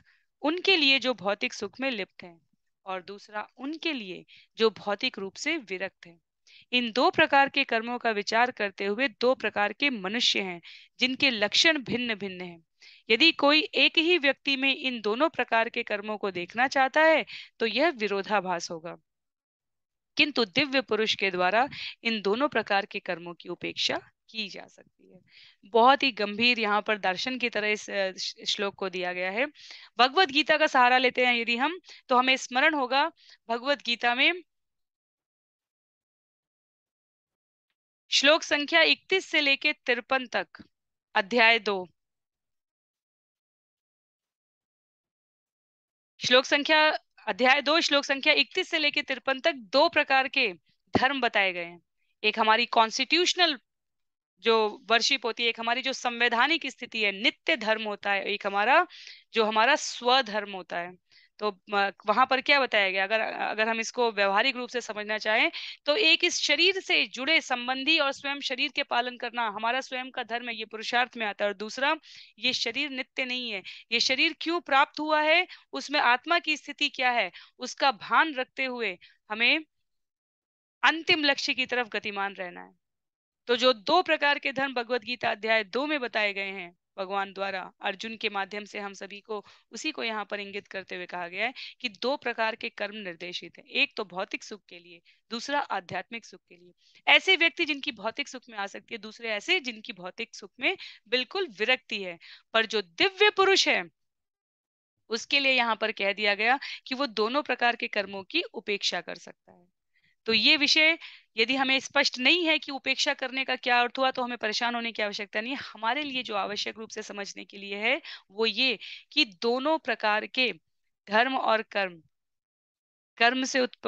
उनके लिए जो भौतिक सुख में लिप्त हैं और दूसरा उनके लिए जो भौतिक रूप से विरक्त हैं इन दो प्रकार के कर्मों का विचार करते हुए दो प्रकार के मनुष्य हैं जिनके लक्षण भिन्न भिन्न हैं यदि कोई एक ही व्यक्ति में इन दोनों प्रकार के कर्मों को देखना चाहता है तो यह विरोधाभास होगा किंतु दिव्य पुरुष के द्वारा इन दोनों प्रकार के कर्मों की उपेक्षा की जा सकती है बहुत ही गंभीर यहाँ पर दर्शन की तरह इस श्लोक को दिया गया है भगवत गीता का सहारा लेते हैं यदि हम तो हमें स्मरण होगा भगवत गीता में श्लोक संख्या 31 से लेकर तिरपन तक अध्याय दो श्लोक संख्या अध्याय दो श्लोक संख्या 31 से लेकर तिरपन तक दो प्रकार के धर्म बताए गए हैं एक हमारी कॉन्स्टिट्यूशनल जो वर्शिप होती है एक हमारी जो संवैधानिक स्थिति है नित्य धर्म होता है एक हमारा जो हमारा स्वधर्म होता है तो वहां पर क्या बताया गया अगर अगर हम इसको व्यवहारिक रूप से समझना चाहें तो एक इस शरीर से जुड़े संबंधी और स्वयं शरीर के पालन करना हमारा स्वयं का धर्म है ये पुरुषार्थ में आता है और दूसरा ये शरीर नित्य नहीं है ये शरीर क्यों प्राप्त हुआ है उसमें आत्मा की स्थिति क्या है उसका भान रखते हुए हमें अंतिम लक्ष्य की तरफ गतिमान रहना है तो जो दो प्रकार के धर्म भगवदगीता गीता अध्याय दो में बताए गए हैं भगवान द्वारा अर्जुन के माध्यम से हम सभी को उसी को यहाँ पर इंगित करते हुए कहा गया है कि दो प्रकार के कर्म निर्देशित हैं एक तो भौतिक सुख के लिए दूसरा आध्यात्मिक सुख के लिए ऐसे व्यक्ति जिनकी भौतिक सुख में आ सकती है दूसरे ऐसे जिनकी भौतिक सुख में बिल्कुल विरक्ति है पर जो दिव्य पुरुष है उसके लिए यहाँ पर कह दिया गया कि वो दोनों प्रकार के कर्मों की उपेक्षा कर सकता है तो ये विषय यदि हमें स्पष्ट नहीं है कि उपेक्षा करने का क्या अर्थ हुआ तो हमें परेशान होने की आवश्यकता नहीं है हमारे लिए जो आवश्यक रूप से समझने के लिए है वो ये कि दोनों प्रकार के धर्म और कर्म कर्म से उत्प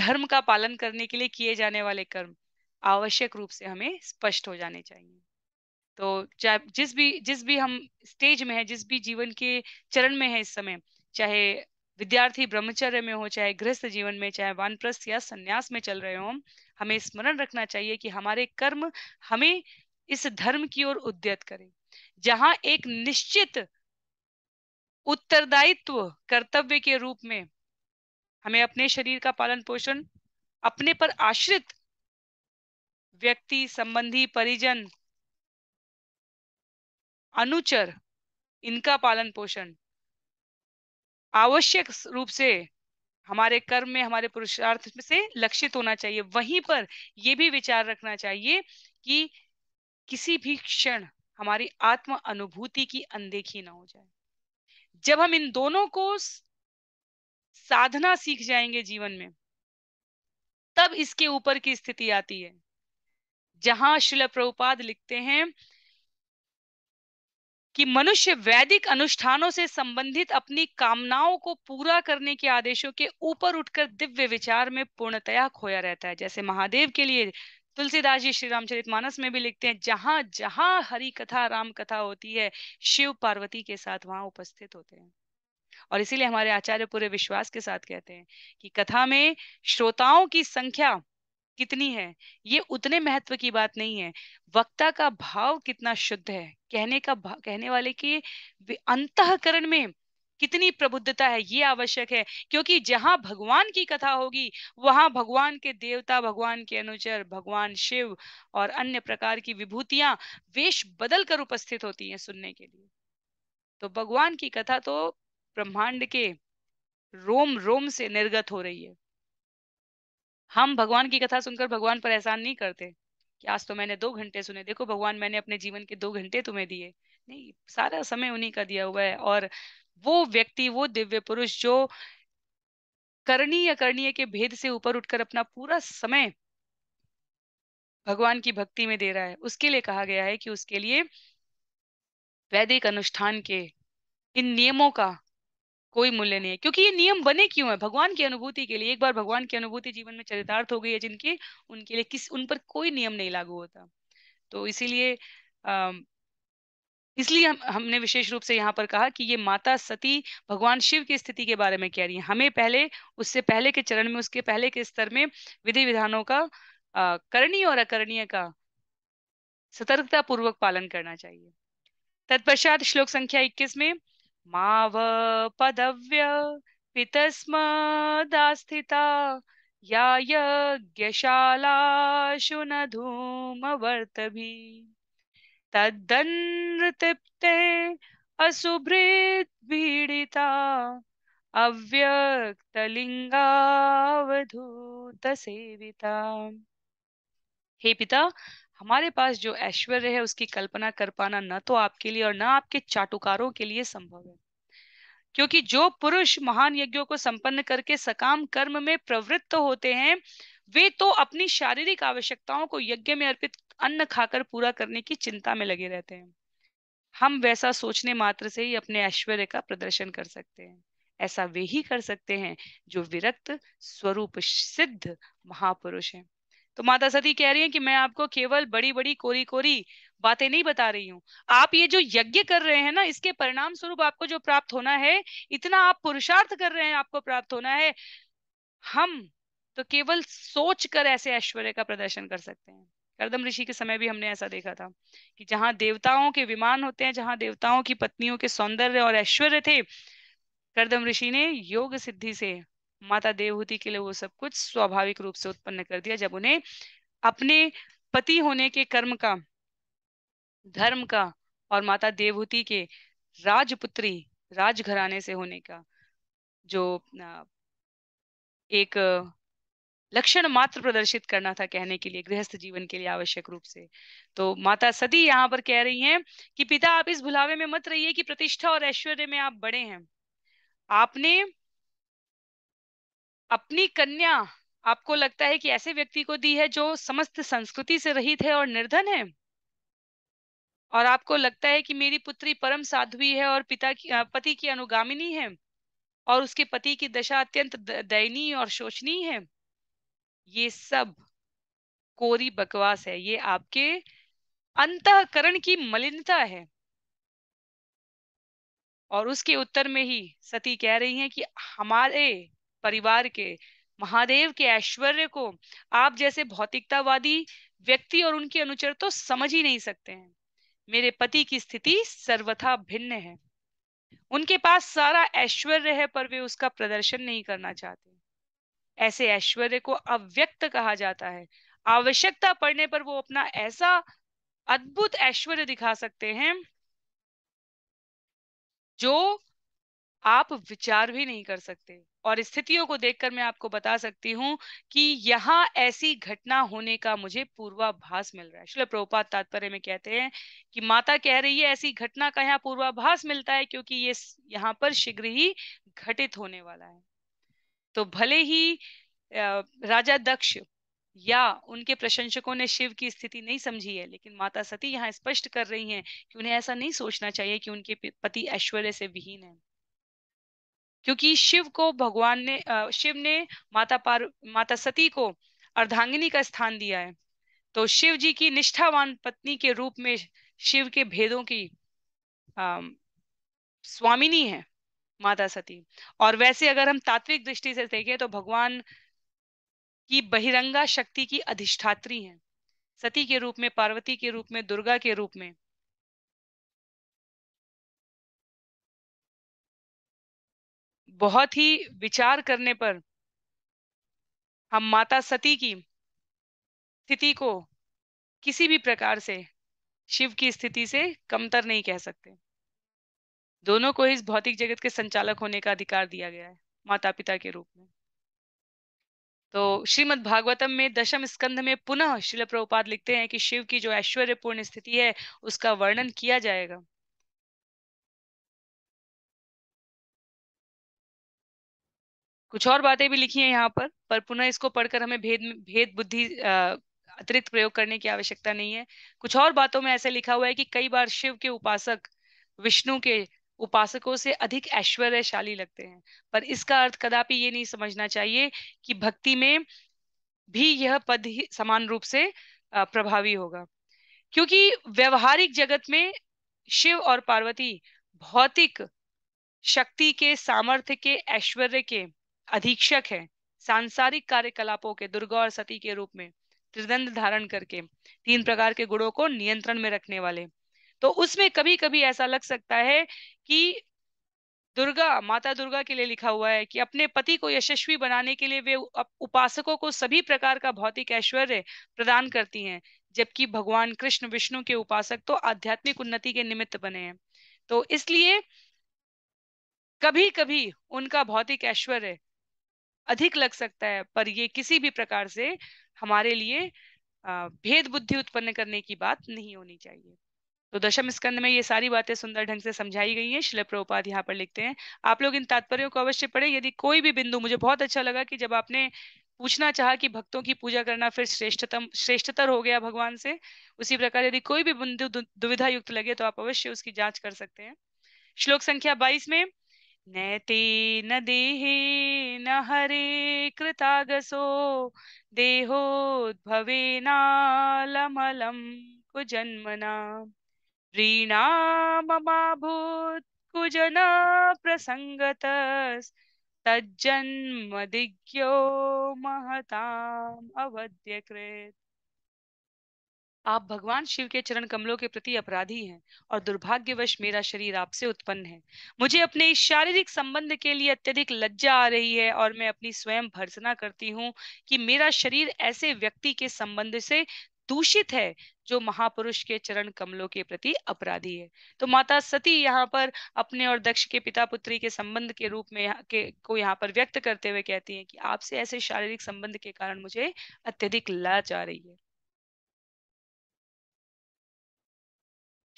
धर्म का पालन करने के लिए किए जाने वाले कर्म आवश्यक रूप से हमें स्पष्ट हो जाने चाहिए तो चाहे जिस भी जिस भी हम स्टेज में है जिस भी जीवन के चरण में है इस समय चाहे विद्यार्थी ब्रह्मचर्य में हो चाहे गृहस्थ जीवन में चाहे वानप्रस्थ या संन्यास में चल रहे हो हमें स्मरण रखना चाहिए कि हमारे कर्म हमें इस धर्म की ओर उद्यत करें जहां एक निश्चित उत्तरदायित्व कर्तव्य के रूप में हमें अपने शरीर का पालन पोषण अपने पर आश्रित व्यक्ति संबंधी परिजन अनुचर इनका पालन पोषण आवश्यक रूप से हमारे कर्म में हमारे पुरुषार्थ में से लक्षित होना चाहिए वहीं पर यह भी विचार रखना चाहिए कि किसी भी क्षण हमारी आत्म अनुभूति की अनदेखी ना हो जाए जब हम इन दोनों को साधना सीख जाएंगे जीवन में तब इसके ऊपर की स्थिति आती है जहां शिल प्रभुपाद लिखते हैं कि मनुष्य वैदिक अनुष्ठानों से संबंधित अपनी कामनाओं को पूरा करने के आदेशों के ऊपर उठकर दिव्य विचार में पूर्णतया खोया रहता है जैसे महादेव के लिए तुलसीदास जी श्री रामचरित मानस में भी लिखते हैं जहां जहां हरि कथा राम कथा होती है शिव पार्वती के साथ वहां उपस्थित होते हैं और इसीलिए हमारे आचार्य पूरे विश्वास के साथ कहते हैं कि कथा में श्रोताओं की संख्या कितनी है ये उतने महत्व की बात नहीं है वक्ता का भाव कितना शुद्ध है कहने का कहने वाले के अंतकरण में कितनी प्रबुद्धता है ये आवश्यक है क्योंकि जहां भगवान की कथा होगी वहां भगवान के देवता भगवान के अनुचर भगवान शिव और अन्य प्रकार की विभूतियां वेश बदल कर उपस्थित होती हैं सुनने के लिए तो भगवान की कथा तो ब्रह्मांड के रोम रोम से निर्गत हो रही है हम भगवान की कथा सुनकर भगवान पर एहसान नहीं करते कि आज तो मैंने दो घंटे सुने देखो भगवान मैंने अपने जीवन के दो घंटे तुम्हें दिए नहीं सारा समय उन्हीं का दिया हुआ है और वो व्यक्ति वो दिव्य पुरुष जो या करनीय के भेद से ऊपर उठकर अपना पूरा समय भगवान की भक्ति में दे रहा है उसके लिए कहा गया है कि उसके लिए वैदिक अनुष्ठान के इन नियमों का कोई मूल्य नहीं है क्योंकि ये नियम बने क्यों है भगवान की अनुभूति के लिए एक बार भगवान की अनुभूति जीवन में चरितार्थ हो गई है जिनके उनके लिए किस उन पर कोई नियम नहीं लागू होता तो इसीलिए इसलिए हम हमने विशेष रूप से यहाँ पर कहा कि ये माता सती भगवान शिव की स्थिति के बारे में कह रही है हमें पहले उससे पहले के चरण में उसके पहले के स्तर में विधि विधानों का करणीय और अकरणीय का सतर्कता पूर्वक पालन करना चाहिए तत्पश्चात श्लोक संख्या 21 में मावपदव्य पितस्मदास्थिता या यज्ञशालाशु न धूमवर्तभिः तद्दन्नृतिप्ते असुभृद्भीडिता अव्यक्तलिङ्गावधूतसेविता हे पिता हमारे पास जो ऐश्वर्य है उसकी कल्पना कर पाना न तो आपके लिए और न आपके चाटुकारों के लिए संभव है क्योंकि जो पुरुष महान यज्ञों को संपन्न करके सकाम कर्म में प्रवृत्त होते हैं वे तो अपनी शारीरिक आवश्यकताओं को यज्ञ में अर्पित अन्न खाकर पूरा करने की चिंता में लगे रहते हैं हम वैसा सोचने मात्र से ही अपने ऐश्वर्य का प्रदर्शन कर सकते हैं ऐसा वे ही कर सकते हैं जो विरक्त स्वरूप सिद्ध महापुरुष हैं तो माता सती कह रही है कि मैं आपको केवल बड़ी बड़ी कोरी कोरी बातें नहीं बता रही हूँ आप ये जो यज्ञ कर रहे हैं ना इसके परिणाम स्वरूप आपको जो प्राप्त होना है इतना आप पुरुषार्थ कर रहे हैं आपको प्राप्त होना है हम तो केवल सोच कर ऐसे ऐश्वर्य का प्रदर्शन कर सकते हैं कर्दम ऋषि के समय भी हमने ऐसा देखा था कि जहाँ देवताओं के विमान होते हैं जहाँ देवताओं की पत्नियों के सौंदर्य और ऐश्वर्य थे कर्दम ऋषि ने योग सिद्धि से माता देवहूति के लिए वो सब कुछ स्वाभाविक रूप से उत्पन्न कर दिया जब उन्हें अपने पति होने के कर्म का धर्म का और माता देवहूति के राजपुत्री राजघराने से होने का जो एक लक्षण मात्र प्रदर्शित करना था कहने के लिए गृहस्थ जीवन के लिए आवश्यक रूप से तो माता सती यहाँ पर कह रही हैं कि पिता आप इस भुलावे में मत रहिए कि प्रतिष्ठा और ऐश्वर्य में आप बड़े हैं आपने अपनी कन्या आपको लगता है कि ऐसे व्यक्ति को दी है जो समस्त संस्कृति से रहित है और निर्धन है और आपको लगता है कि मेरी पुत्री परम साध्वी है और पिता की पति की अनुगामिनी है और उसके पति की दशा अत्यंत दयनीय और शोचनीय है ये सब कोरी बकवास है ये आपके अंतकरण की मलिनता है और उसके उत्तर में ही सती कह रही है कि हमारे परिवार के महादेव के ऐश्वर्य को आप जैसे भौतिकतावादी व्यक्ति और उनके अनुचर तो समझ ही नहीं सकते हैं मेरे पति की स्थिति सर्वथा भिन्न है उनके पास सारा ऐश्वर्य है पर वे उसका प्रदर्शन नहीं करना चाहते ऐसे ऐश्वर्य को अव्यक्त कहा जाता है आवश्यकता पड़ने पर वो अपना ऐसा अद्भुत ऐश्वर्य दिखा सकते हैं जो आप विचार भी नहीं कर सकते और स्थितियों को देखकर मैं आपको बता सकती हूँ कि यहाँ ऐसी घटना होने का मुझे पूर्वाभास मिल रहा है शिल प्रभुपात तात्पर्य में कहते हैं कि माता कह रही है ऐसी घटना का यहाँ पूर्वाभास मिलता है क्योंकि ये यहाँ पर शीघ्र ही घटित होने वाला है तो भले ही राजा दक्ष या उनके प्रशंसकों ने शिव की स्थिति नहीं समझी है लेकिन माता सती यहाँ स्पष्ट कर रही हैं कि उन्हें ऐसा नहीं सोचना चाहिए कि उनके पति ऐश्वर्य से विहीन है क्योंकि शिव को भगवान ने शिव ने माता पार माता सती को अर्धांगिनी का स्थान दिया है तो शिव जी की निष्ठावान पत्नी के रूप में शिव के भेदों की आ, स्वामिनी है माता सती और वैसे अगर हम तात्विक दृष्टि से देखें तो भगवान की बहिरंगा शक्ति की अधिष्ठात्री हैं सती के रूप में पार्वती के रूप में दुर्गा के रूप में बहुत ही विचार करने पर हम माता सती की स्थिति को किसी भी प्रकार से शिव की स्थिति से कमतर नहीं कह सकते दोनों को इस भौतिक जगत के संचालक होने का अधिकार दिया गया है माता पिता के रूप में तो श्रीमद् भागवतम में दशम स्कंध में पुनः शिल प्रभुपाद लिखते हैं कि शिव की जो ऐश्वर्यपूर्ण स्थिति है उसका वर्णन किया जाएगा कुछ और बातें भी लिखी हैं यहाँ पर पर पुनः इसको पढ़कर हमें भेद भेद बुद्धि अतिरिक्त प्रयोग करने की आवश्यकता नहीं है कुछ और बातों में ऐसा लिखा हुआ है कि कई बार शिव के उपासक विष्णु के उपासकों से अधिक ऐश्वर्यशाली लगते हैं पर इसका अर्थ कदापि ये नहीं समझना चाहिए कि भक्ति में भी यह पद ही समान रूप से प्रभावी होगा क्योंकि व्यवहारिक जगत में शिव और पार्वती भौतिक शक्ति के सामर्थ्य के ऐश्वर्य के अधीक्षक है सांसारिक कार्यकलापों के दुर्गा और सती के रूप में त्रिदंड धारण करके तीन प्रकार के गुणों को नियंत्रण में रखने वाले तो उसमें कभी कभी ऐसा लग सकता है कि दुर्गा माता दुर्गा के लिए लिखा हुआ है कि अपने पति को यशस्वी बनाने के लिए वे उपासकों को सभी प्रकार का भौतिक ऐश्वर्य प्रदान करती हैं जबकि भगवान कृष्ण विष्णु के उपासक तो आध्यात्मिक उन्नति के निमित्त बने हैं तो इसलिए कभी कभी उनका भौतिक ऐश्वर्य अधिक लग सकता है पर ये किसी भी प्रकार से हमारे लिए भेद बुद्धि उत्पन्न करने की बात नहीं होनी चाहिए तो दशम स्कंद में ये सारी बातें सुंदर ढंग से समझाई गई हैं शिल प्रभुपाद यहाँ पर लिखते हैं आप लोग इन तात्पर्यों को अवश्य पढ़ें यदि कोई भी बिंदु मुझे बहुत अच्छा लगा कि जब आपने पूछना चाहा कि भक्तों की पूजा करना फिर श्रेष्ठतम श्रेष्ठतर हो गया भगवान से उसी प्रकार यदि कोई भी बिंदु दुविधा युक्त लगे तो आप अवश्य उसकी जाँच कर सकते हैं श्लोक संख्या बाईस में नैती नैतेन न हरे कृतागसो देहोद्भवेनालमलं कुजन्मना रीणाममाभूत् कुजनप्रसङ्गतस्तज्जन्मदिज्ञो महताम् अवद्यकृत् आप भगवान शिव के चरण कमलों के प्रति अपराधी हैं और दुर्भाग्यवश मेरा शरीर आपसे उत्पन्न है मुझे अपने इस शारीरिक संबंध के लिए अत्यधिक लज्जा आ रही है और मैं अपनी स्वयं भर्सना करती हूँ कि मेरा शरीर ऐसे व्यक्ति के संबंध से दूषित है जो महापुरुष के चरण कमलों के प्रति अपराधी है तो माता सती यहाँ पर अपने और दक्ष के पिता पुत्री के संबंध के रूप में के को यहाँ पर व्यक्त करते हुए कहती हैं कि आपसे ऐसे शारीरिक संबंध के कारण मुझे अत्यधिक लाच आ रही है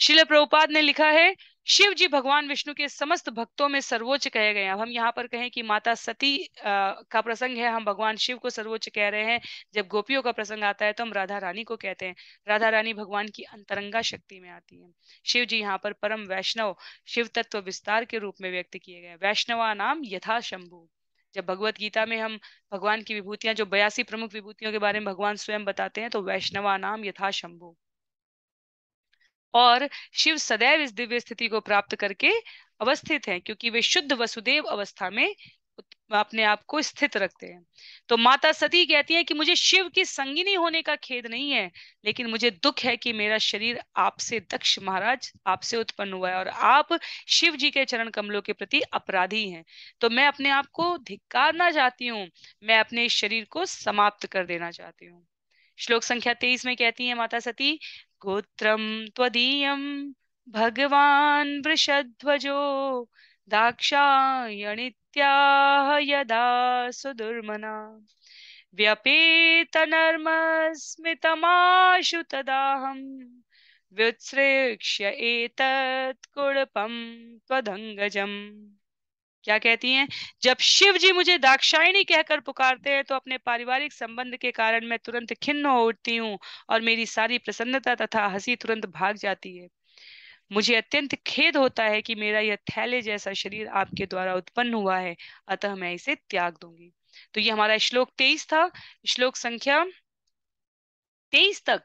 शिल प्रभुपाद ने लिखा है शिव जी भगवान विष्णु के समस्त भक्तों में सर्वोच्च कहे गए अब हम यहाँ पर कहें कि माता सती का प्रसंग है हम भगवान शिव को सर्वोच्च कह रहे हैं जब गोपियों का प्रसंग आता है तो हम राधा रानी को कहते हैं राधा रानी भगवान की अंतरंगा शक्ति में आती है शिव जी यहाँ पर परम वैष्णव शिव तत्व विस्तार के रूप में व्यक्त किए गए वैष्णवा नाम यथाशंभु जब भगवत गीता में हम भगवान की विभूतियां जो बयासी प्रमुख विभूतियों के बारे में भगवान स्वयं बताते हैं तो वैष्णवा नाम यथाशंभु और शिव सदैव इस दिव्य स्थिति को प्राप्त करके अवस्थित हैं क्योंकि वे शुद्ध वसुदेव अवस्था में अपने आप को स्थित रखते हैं तो माता सती कहती है कि मुझे शिव की संगिनी होने का खेद नहीं है लेकिन मुझे दुख है कि मेरा शरीर आपसे दक्ष महाराज आपसे उत्पन्न हुआ है और आप शिव जी के चरण कमलों के प्रति अपराधी हैं तो मैं अपने आप को धिक्कारना चाहती हूँ मैं अपने शरीर को समाप्त कर देना चाहती हूँ श्लोक संख्या तेईस में कहती है माता सती गोत्रम तदीय भगवान् वृषध्वजो दाक्षायणित्याह यदा सुदुर्मना व्यपेतनर्मस्मितमाशु तदाहम् व्युत्सृक्ष्य एतत्कुडपं त्वदङ्गजम् क्या कहती हैं जब शिव जी मुझे दाक्षायणी कहकर पुकारते हैं तो अपने पारिवारिक संबंध के कारण मैं तुरंत खिन्न हो उठती हूँ और मेरी सारी प्रसन्नता तथा हंसी तुरंत भाग जाती है मुझे अत्यंत खेद होता है कि मेरा यह थैले जैसा शरीर आपके द्वारा उत्पन्न हुआ है अतः मैं इसे त्याग दूंगी तो ये हमारा श्लोक तेईस था श्लोक संख्या तेईस तक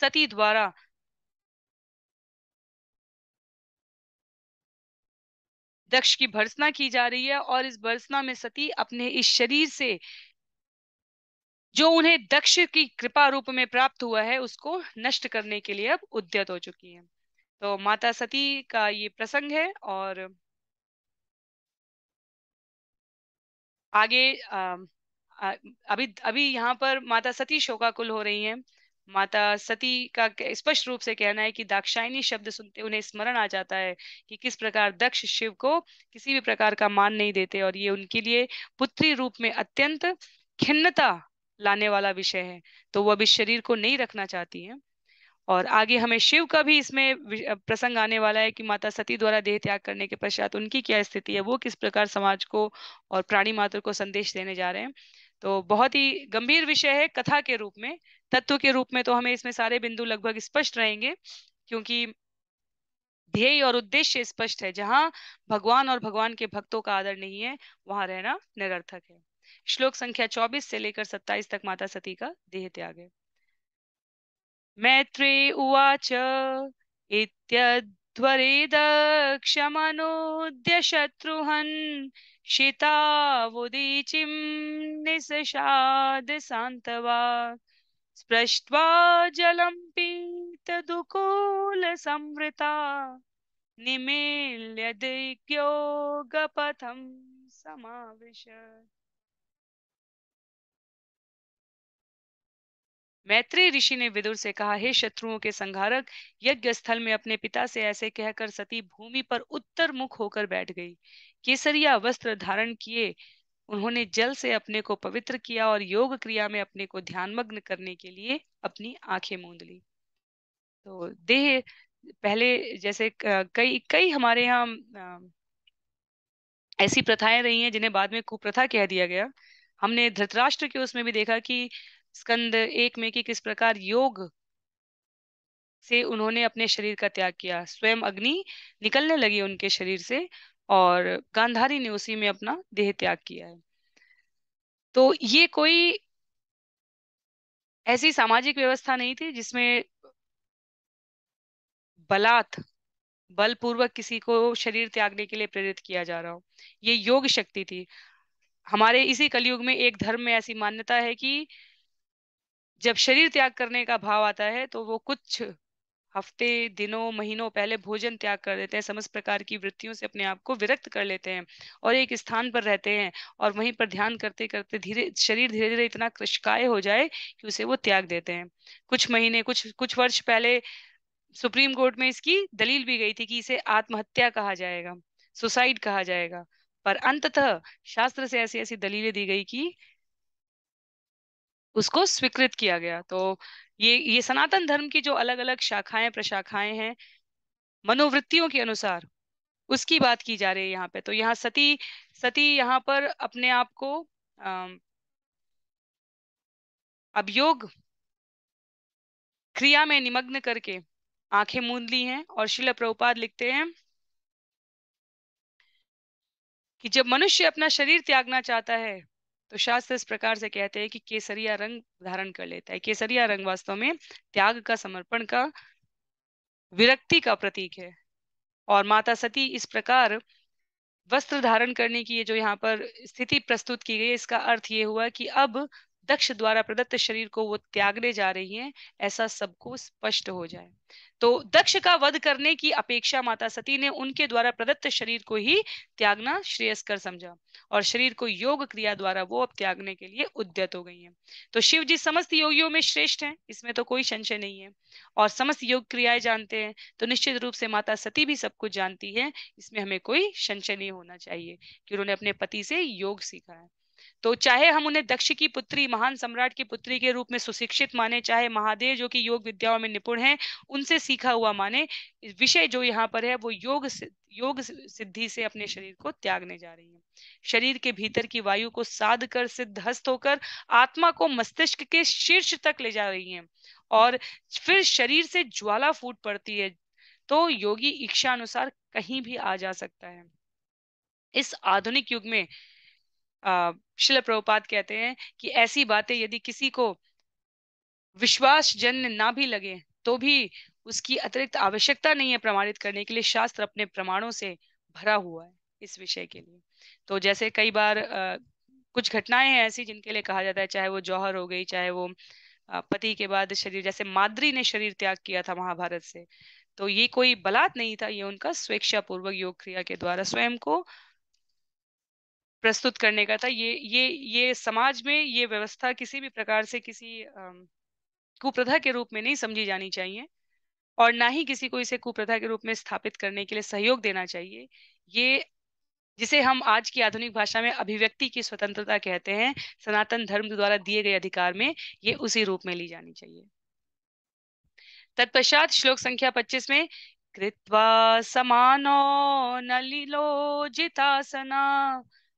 सती द्वारा दक्ष की भर्सना की जा रही है और इस भर्सना में सती अपने इस शरीर से जो उन्हें दक्ष की कृपा रूप में प्राप्त हुआ है उसको नष्ट करने के लिए अब उद्यत हो चुकी है तो माता सती का ये प्रसंग है और आगे आ, आ, अभी अभी यहाँ पर माता सती शोकाकुल हो रही हैं माता सती का स्पष्ट रूप से कहना है कि दाक्षायणी शब्द सुनते उन्हें स्मरण आ जाता है कि किस प्रकार दक्ष शिव को किसी भी प्रकार का मान नहीं देते और ये उनके लिए पुत्री रूप में अत्यंत खिन्नता लाने वाला विषय है तो वह अभी शरीर को नहीं रखना चाहती है और आगे हमें शिव का भी इसमें प्रसंग आने वाला है कि माता सती द्वारा देह त्याग करने के पश्चात उनकी क्या स्थिति है वो किस प्रकार समाज को और प्राणी मात्र को संदेश देने जा रहे हैं तो बहुत ही गंभीर विषय है कथा के रूप में तत्व के रूप में तो हमें इसमें सारे बिंदु लगभग स्पष्ट रहेंगे क्योंकि ध्येय और उद्देश्य स्पष्ट है जहाँ भगवान और भगवान के भक्तों का आदर नहीं है वहां रहना निरर्थक है श्लोक संख्या 24 से लेकर 27 तक माता सती का देह त्याग है मैत्री उवाच इत्यद् त्वरेदक्षमनोद्यशत्रुहन् शितावुदीचिं निसषाद सान्तवा स्पृष्ट्वा जलं पीतदुकूलसंवृता निमील्य दिग्योगपथं समाविश मैत्री ऋषि ने विदुर से कहा हे शत्रुओं के संघारक यज्ञ स्थल में अपने पिता से ऐसे कहकर सती भूमि पर उत्तर मुख होकर बैठ गई केसरिया वस्त्र धारण किए उन्होंने जल से अपने को पवित्र किया और योग क्रिया में अपने को ध्यानमग्न करने के लिए अपनी आंखें मूंद ली तो देह पहले जैसे कई कई हमारे यहाँ ऐसी प्रथाएं रही हैं जिन्हें बाद में कुप्रथा कह दिया गया हमने धृतराष्ट्र के उसमें भी देखा कि स्कंद एक में कि किस प्रकार योग से उन्होंने अपने शरीर का त्याग किया स्वयं अग्नि निकलने लगी उनके शरीर से और गांधारी ने उसी में अपना देह त्याग किया है तो ये कोई ऐसी सामाजिक व्यवस्था नहीं थी जिसमें बलात् बलपूर्वक किसी को शरीर त्यागने के लिए प्रेरित किया जा रहा हो ये योग शक्ति थी हमारे इसी कलयुग में एक धर्म में ऐसी मान्यता है कि जब शरीर त्याग करने का भाव आता है तो वो कुछ हफ्ते दिनों महीनों पहले भोजन त्याग कर देते हैं समस्त प्रकार की वृत्तियों से अपने आप को विरक्त कर लेते हैं और एक स्थान पर रहते हैं और वहीं पर ध्यान करते करते धीरे शरीर धीरे धीरे इतना कृषकाय हो जाए कि उसे वो त्याग देते हैं कुछ महीने कुछ कुछ वर्ष पहले सुप्रीम कोर्ट में इसकी दलील भी गई थी कि इसे आत्महत्या कहा जाएगा सुसाइड कहा जाएगा पर अंततः शास्त्र से ऐसी ऐसी दलीलें दी गई कि उसको स्वीकृत किया गया तो ये ये सनातन धर्म की जो अलग अलग शाखाएं प्रशाखाएं हैं मनोवृत्तियों के अनुसार उसकी बात की जा रही है यहाँ पे तो यहाँ सती सती यहाँ पर अपने आप को अभियोग क्रिया में निमग्न करके आंखें मूंद ली हैं और शिल प्रभुपाद लिखते हैं कि जब मनुष्य अपना शरीर त्यागना चाहता है तो शास्त्र इस प्रकार से कहते हैं कि केसरिया रंग धारण कर लेता है केसरिया रंग वास्तव में त्याग का समर्पण का विरक्ति का प्रतीक है और माता सती इस प्रकार वस्त्र धारण करने की जो यहाँ पर स्थिति प्रस्तुत की गई इसका अर्थ ये हुआ कि अब दक्ष द्वारा प्रदत्त शरीर को वो त्यागने जा रही हैं ऐसा सबको स्पष्ट हो जाए तो दक्ष का वध करने की अपेक्षा माता सती ने उनके द्वारा प्रदत्त शरीर को ही त्यागना श्रेयस्कर समझा और शरीर को योग क्रिया द्वारा वो अब त्यागने के लिए उद्यत हो गई हैं तो शिव जी समस्त योगियों में श्रेष्ठ हैं इसमें तो कोई संशय नहीं है और समस्त योग क्रियाएं जानते हैं तो निश्चित रूप से माता सती भी सब कुछ जानती है इसमें हमें कोई संशय नहीं होना चाहिए कि उन्होंने अपने पति से योग सीखा है तो चाहे हम उन्हें दक्ष की पुत्री महान सम्राट की पुत्री के रूप में सुशिक्षित माने चाहे महादेव जो कि योग विद्याओं में निपुण हैं उनसे सीखा हुआ माने विषय जो यहाँ पर है वो योग योग सिद्धि से अपने शरीर को त्यागने जा रही है शरीर के भीतर की वायु को साध कर सिद्ध हस्त होकर आत्मा को मस्तिष्क के शीर्ष तक ले जा रही है और फिर शरीर से ज्वाला फूट पड़ती है तो योगी इच्छा अनुसार कहीं भी आ जा सकता है इस आधुनिक युग में शिल प्रभुपात कहते हैं कि ऐसी बातें यदि किसी को जन ना भी लगे तो भी उसकी अतिरिक्त आवश्यकता नहीं है प्रमाणित करने के लिए शास्त्र अपने प्रमाणों से भरा हुआ है इस विषय के लिए तो जैसे कई बार आ, कुछ घटनाएं हैं ऐसी जिनके लिए कहा जाता है चाहे वो जौहर हो गई चाहे वो पति के बाद शरीर जैसे माद्री ने शरीर त्याग किया था महाभारत से तो ये कोई बलात् नहीं था ये उनका स्वेच्छा पूर्वक योग क्रिया के द्वारा स्वयं को प्रस्तुत करने का था ये ये ये समाज में ये व्यवस्था किसी भी प्रकार से किसी कुप्रथा के रूप में नहीं समझी जानी चाहिए और ना ही किसी को इसे कुप्रथा के रूप में स्थापित करने के लिए सहयोग देना चाहिए ये जिसे हम आज की आधुनिक भाषा में अभिव्यक्ति की स्वतंत्रता कहते हैं सनातन धर्म द्वारा दिए गए अधिकार में ये उसी रूप में ली जानी चाहिए तत्पश्चात श्लोक संख्या 25 में कृत्वा समानो जितासना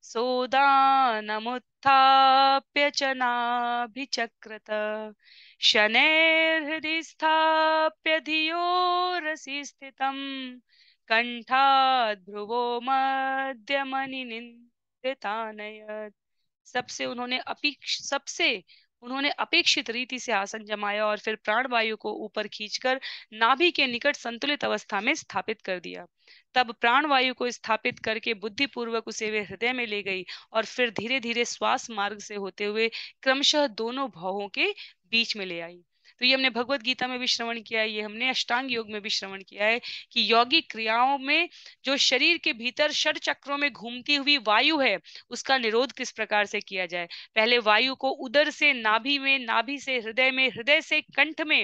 सोदानमुत्थाप्य च नाभिचक्रत शनैर्हृदि स्थाप्य धियोरसि स्थितम् कंठाध्रुवो मध्यमनिनिंदितानयत सबसे उन्होंने अपेक्ष सबसे उन्होंने अपेक्षित रीति से आसन जमाया और फिर प्राण वायु को ऊपर खींचकर नाभि के निकट संतुलित अवस्था में स्थापित कर दिया तब प्राणवायु को स्थापित करके बुद्धिपूर्वक उसे वे हृदय में ले गई और फिर धीरे धीरे श्वास मार्ग से होते हुए क्रमशः दोनों भावों के बीच में ले आई तो ये हमने भगवत गीता में भी श्रवण किया है ये हमने अष्टांग योग में भी श्रवण किया है कि यौगिक क्रियाओं में जो शरीर के भीतर षड चक्रों में घूमती हुई वायु है उसका निरोध किस प्रकार से किया जाए पहले वायु को उदर से नाभि में नाभि से हृदय में हृदय से कंठ में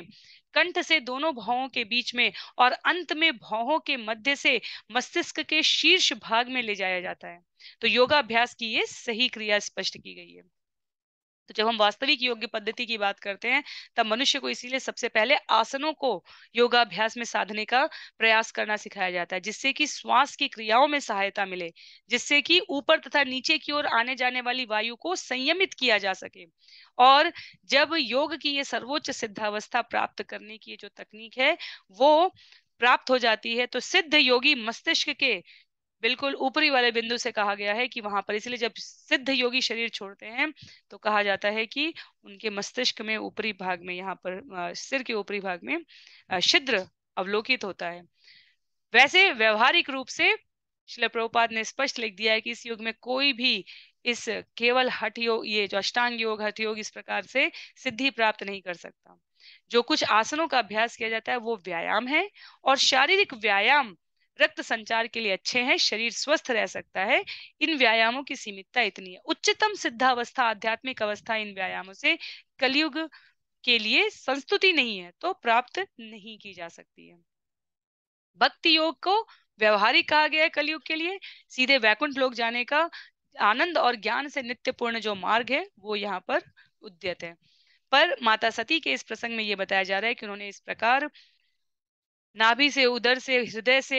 कंठ से दोनों भावों के बीच में और अंत में भावों के मध्य से मस्तिष्क के शीर्ष भाग में ले जाया जाता है तो योगाभ्यास की ये सही क्रिया स्पष्ट की गई है तो जब हम वास्तविक योग्य पद्धति की बात करते हैं तब मनुष्य को इसीलिए सबसे पहले आसनों को योगाभ्यास में साधने का प्रयास करना सिखाया जाता है जिससे कि श्वास की क्रियाओं में सहायता मिले जिससे कि ऊपर तथा नीचे की ओर आने जाने वाली वायु को संयमित किया जा सके और जब योग की ये सर्वोच्च सिद्धावस्था प्राप्त करने की जो तकनीक है वो प्राप्त हो जाती है तो सिद्ध योगी मस्तिष्क के बिल्कुल ऊपरी वाले बिंदु से कहा गया है कि वहां पर इसलिए जब सिद्ध योगी शरीर छोड़ते हैं तो कहा जाता है कि उनके मस्तिष्क में ऊपरी भाग में यहाँ पर सिर के ऊपरी भाग में छिद्र अवलोकित होता है वैसे व्यवहारिक रूप से शिल प्रभुपाद ने स्पष्ट लिख दिया है कि इस युग में कोई भी इस केवल हठ योग ये जो अष्टांग योग हठ योग इस प्रकार से सिद्धि प्राप्त नहीं कर सकता जो कुछ आसनों का अभ्यास किया जाता है वो व्यायाम है और शारीरिक व्यायाम रक्त संचार के लिए अच्छे हैं शरीर स्वस्थ रह सकता है इन व्यायामों की सीमितता इतनी है उच्चतम सिद्धावस्था आध्यात्मिक अवस्था इन व्यायामों से कलयुग के लिए संस्तुति नहीं है तो प्राप्त नहीं की जा सकती है भक्ति योग को व्यवहारिक कहा गया है कलयुग के लिए सीधे वैकुंठ लोग जाने का आनंद और ज्ञान से नित्य पूर्ण जो मार्ग है वो यहाँ पर उद्यत है पर माता सती के इस प्रसंग में ये बताया जा रहा है कि उन्होंने इस प्रकार नाभि से उदर से हृदय से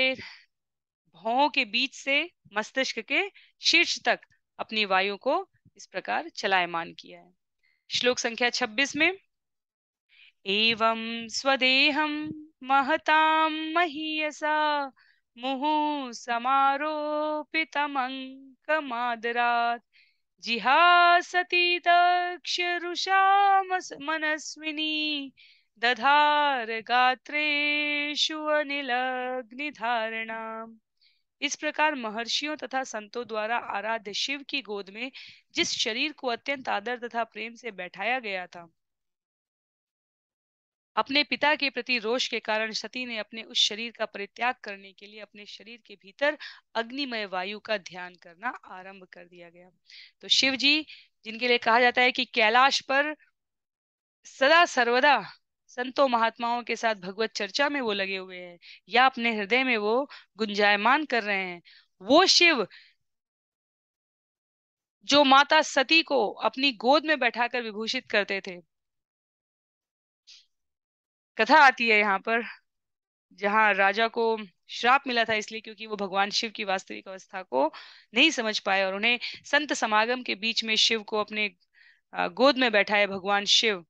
भौहों के बीच से मस्तिष्क के शीर्ष तक अपनी वायु को इस प्रकार चलायमान किया है श्लोक संख्या 26 में एवं स्वदेहम महताम महीयसा मुहु सती जिहासति दक्षरुषा मनस्विनी दधार गात्रेषु अनिलग्निधारणाम इस प्रकार महर्षियों तथा संतों द्वारा आराध्य शिव की गोद में जिस शरीर को अत्यंत आदर तथा प्रेम से बैठाया गया था अपने पिता के प्रति रोष के कारण सती ने अपने उस शरीर का परित्याग करने के लिए अपने शरीर के भीतर अग्निमय वायु का ध्यान करना आरंभ कर दिया गया तो शिव जी जिनके लिए कहा जाता है कि कैलाश पर सदा सर्वदा संतों महात्माओं के साथ भगवत चर्चा में वो लगे हुए हैं या अपने हृदय में वो गुंजायमान कर रहे हैं वो शिव जो माता सती को अपनी गोद में बैठाकर विभूषित करते थे कथा आती है यहाँ पर जहाँ राजा को श्राप मिला था इसलिए क्योंकि वो भगवान शिव की वास्तविक अवस्था को नहीं समझ पाए और उन्हें संत समागम के बीच में शिव को अपने गोद में बैठाए भगवान शिव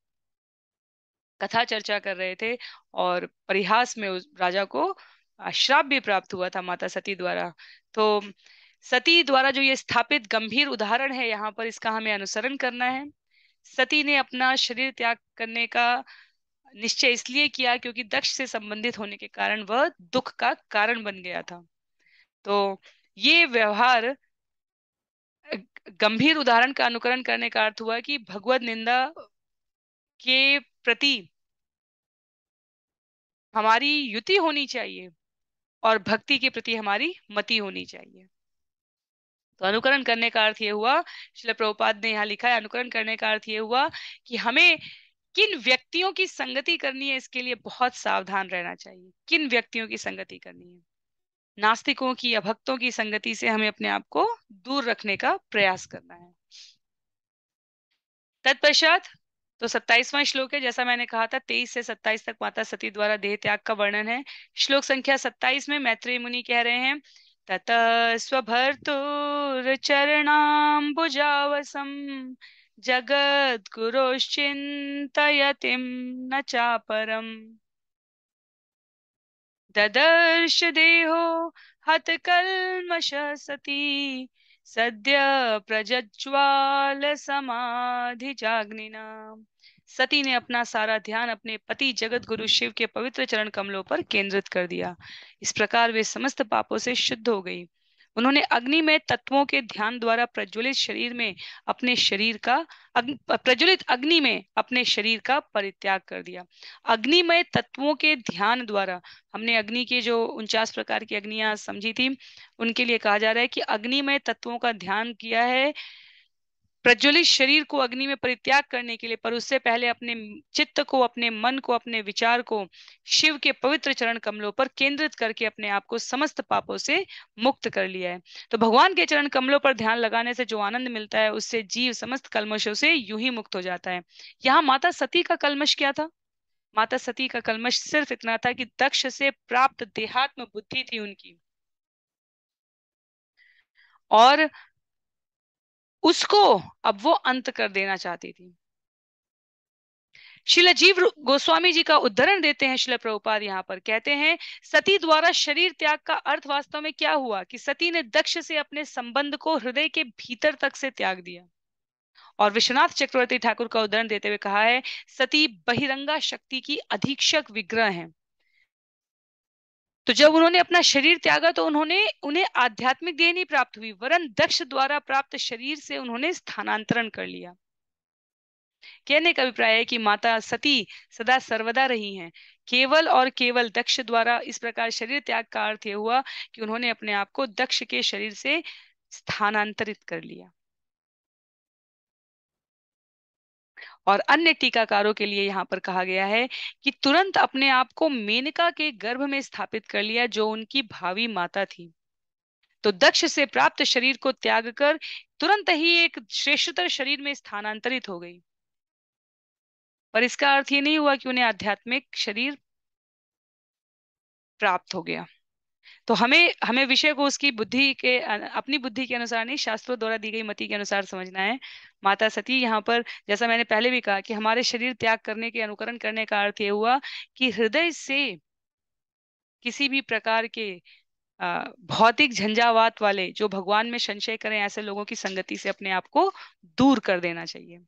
कथा चर्चा कर रहे थे और परिहास में उस राजा को श्राप भी प्राप्त हुआ था माता सती द्वारा तो सती द्वारा जो ये स्थापित गंभीर उदाहरण है यहाँ पर इसका हमें अनुसरण करना है सती ने अपना शरीर त्याग करने का निश्चय इसलिए किया क्योंकि दक्ष से संबंधित होने के कारण वह दुख का कारण बन गया था तो ये व्यवहार गंभीर उदाहरण का अनुकरण करने का अर्थ हुआ कि भगवत निंदा के प्रति हमारी युति होनी चाहिए और भक्ति के प्रति हमारी मति होनी चाहिए तो अनुकरण करने का अर्थ ये हुआ शिल प्रभुपाद ने यहाँ लिखा है अनुकरण करने का अर्थ ये हुआ कि हमें किन व्यक्तियों की संगति करनी है इसके लिए बहुत सावधान रहना चाहिए किन व्यक्तियों की संगति करनी है नास्तिकों की या भक्तों की संगति से हमें अपने आप को दूर रखने का प्रयास करना है तत्पश्चात तो सत्ताईसवां श्लोक है जैसा मैंने कहा था तेईस से सत्ताईस तक माता सती द्वारा देह त्याग का वर्णन है श्लोक संख्या सत्ताईस में मैत्री मुनि कह रहे हैं तत स्वभर्तुर्चरणाम्बुजावसं जगद्गुरोश्चिन्तयतिं न चापरम ददर्श देहो हतकल्मषः सती सद्य प्रज्ज्वालसमाधिजाग्निना सती ने अपना सारा ध्यान अपने पति जगत गुरु शिव के पवित्र चरण कमलों पर केंद्रित कर दिया इस प्रकार वे समस्त पापों से शुद्ध हो गई उन्होंने अग्नि में तत्वों के ध्यान द्वारा प्रज्वलित शरीर में अपने शरीर का प्रज्वलित अग्नि में अपने शरीर का परित्याग कर दिया अग्नि में तत्वों के ध्यान द्वारा हमने अग्नि के जो उनचास प्रकार की अग्नियां समझी थी उनके लिए कहा जा रहा है कि अग्नि में तत्वों का ध्यान किया है प्रज्वलित शरीर को अग्नि में परित्याग करने के लिए पर उससे पहले अपने चित्त को अपने मन को अपने विचार को शिव के पवित्र चरण कमलों पर केंद्रित करके अपने आप को समस्त पापों से मुक्त कर लिया है तो भगवान के चरण कमलों पर ध्यान लगाने से जो आनंद मिलता है उससे जीव समस्त कलमशों से यू ही मुक्त हो जाता है यहाँ माता सती का कलमश क्या था माता सती का कलमश सिर्फ इतना था कि दक्ष से प्राप्त देहात्म बुद्धि थी उनकी और उसको अब वो अंत कर देना चाहती थी शिला जीव गोस्वामी जी का उदाहरण देते हैं शिला प्रभुपाद यहाँ पर कहते हैं सती द्वारा शरीर त्याग का अर्थ वास्तव में क्या हुआ कि सती ने दक्ष से अपने संबंध को हृदय के भीतर तक से त्याग दिया और विश्वनाथ चक्रवर्ती ठाकुर का उदाहरण देते हुए कहा है सती बहिरंगा शक्ति की अधीक्षक विग्रह है तो जब उन्होंने अपना शरीर त्यागा तो उन्होंने उन्हें आध्यात्मिक नहीं प्राप्त हुई वरन दक्ष द्वारा प्राप्त शरीर से उन्होंने स्थानांतरण कर लिया कहने का अभिप्राय है कि माता सती सदा सर्वदा रही हैं केवल और केवल दक्ष द्वारा इस प्रकार शरीर त्याग का अर्थ यह हुआ कि उन्होंने अपने आप को दक्ष के शरीर से स्थानांतरित कर लिया और अन्य टीकाकारों के लिए यहाँ पर कहा गया है कि तुरंत अपने आप को मेनका के गर्भ में स्थापित कर लिया जो उनकी भावी माता थी तो दक्ष से प्राप्त शरीर को त्याग कर तुरंत ही एक श्रेष्ठतर शरीर में स्थानांतरित हो गई पर इसका अर्थ ये नहीं हुआ कि उन्हें आध्यात्मिक शरीर प्राप्त हो गया तो हमें हमें विषय को उसकी बुद्धि के अपनी बुद्धि के अनुसार नहीं शास्त्रों द्वारा दी गई मति के अनुसार समझना है माता सती यहाँ पर जैसा मैंने पहले भी कहा कि हमारे शरीर त्याग करने के अनुकरण करने का अर्थ ये हुआ कि हृदय से किसी भी प्रकार के भौतिक झंझावात वाले जो भगवान में संशय करें ऐसे लोगों की संगति से अपने आप को दूर कर देना चाहिए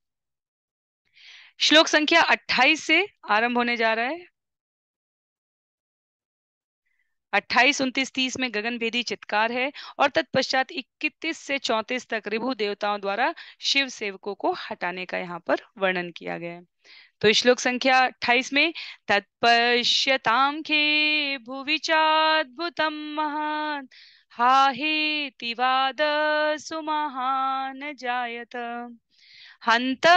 श्लोक संख्या 28 से आरंभ होने जा रहा है अट्ठाईस उनतीस तीस में गगन भेदी चित्कार है और तत्पश्चात इकतीस से चौंतीस तक रिभु देवताओं द्वारा शिव सेवकों को हटाने का यहाँ पर वर्णन किया गया है तो श्लोक संख्या अट्ठाईस में तत्पश्यताम खे भुविचाद्भुतम महान हा हे तिवाद सुमहान जायत हंत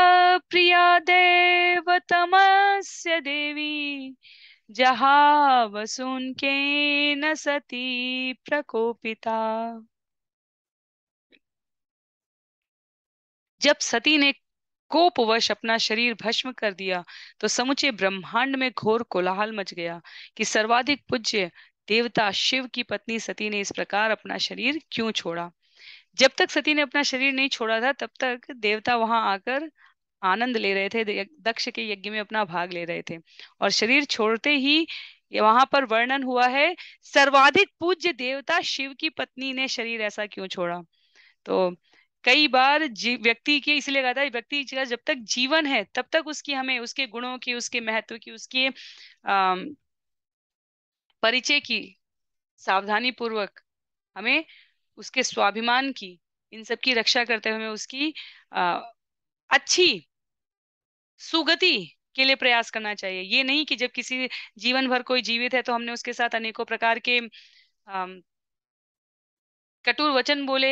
प्रिया देवतमस्य देवी जहा के न सती प्रकोपिता जब सती ने कोपवश अपना शरीर भस्म कर दिया तो समुचे ब्रह्मांड में घोर कोलाहल मच गया कि सर्वाधिक पूज्य देवता शिव की पत्नी सती ने इस प्रकार अपना शरीर क्यों छोड़ा जब तक सती ने अपना शरीर नहीं छोड़ा था तब तक देवता वहां आकर आनंद ले रहे थे दक्ष के यज्ञ में अपना भाग ले रहे थे और शरीर छोड़ते ही वहां पर वर्णन हुआ है सर्वाधिक पूज्य देवता शिव की पत्नी ने शरीर ऐसा क्यों छोड़ा तो कई बार व्यक्ति के इसलिए कहता है व्यक्ति जब तक जीवन है तब तक उसकी हमें उसके गुणों की उसके महत्व की उसके परिचय की सावधानी पूर्वक हमें उसके स्वाभिमान की इन सब की रक्षा करते हुए हमें उसकी आ, अच्छी सुगति के लिए प्रयास करना चाहिए ये नहीं कि जब किसी जीवन भर कोई जीवित है तो हमने उसके साथ अनेकों प्रकार के कटुर वचन बोले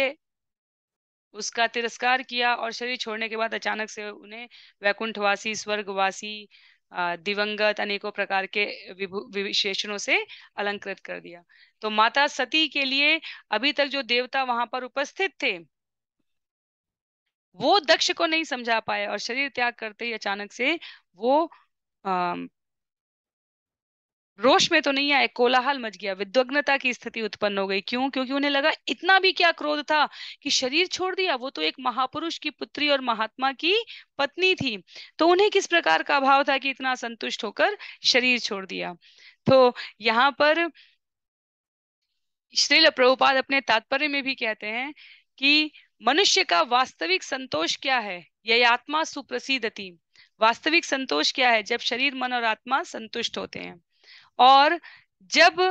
उसका तिरस्कार किया और शरीर छोड़ने के बाद अचानक से उन्हें वैकुंठवासी स्वर्गवासी दिवंगत अनेकों प्रकार के विशेषणों से अलंकृत कर दिया तो माता सती के लिए अभी तक जो देवता वहां पर उपस्थित थे वो दक्ष को नहीं समझा पाए और शरीर त्याग करते ही अचानक से वो आ, रोष में तो नहीं आए कोलाहल मच गया विद्वग्नता की स्थिति उत्पन्न हो गई क्यों क्योंकि उन्हें लगा इतना भी क्या क्रोध था कि शरीर छोड़ दिया वो तो एक महापुरुष की पुत्री और महात्मा की पत्नी थी तो उन्हें किस प्रकार का अभाव था कि इतना संतुष्ट होकर शरीर छोड़ दिया तो यहाँ पर श्रील प्रभुपाद अपने तात्पर्य में भी कहते हैं कि मनुष्य का वास्तविक संतोष क्या है यह आत्मा सुप्रसिद्ध थी वास्तविक संतोष क्या है जब शरीर मन और आत्मा संतुष्ट होते हैं और जब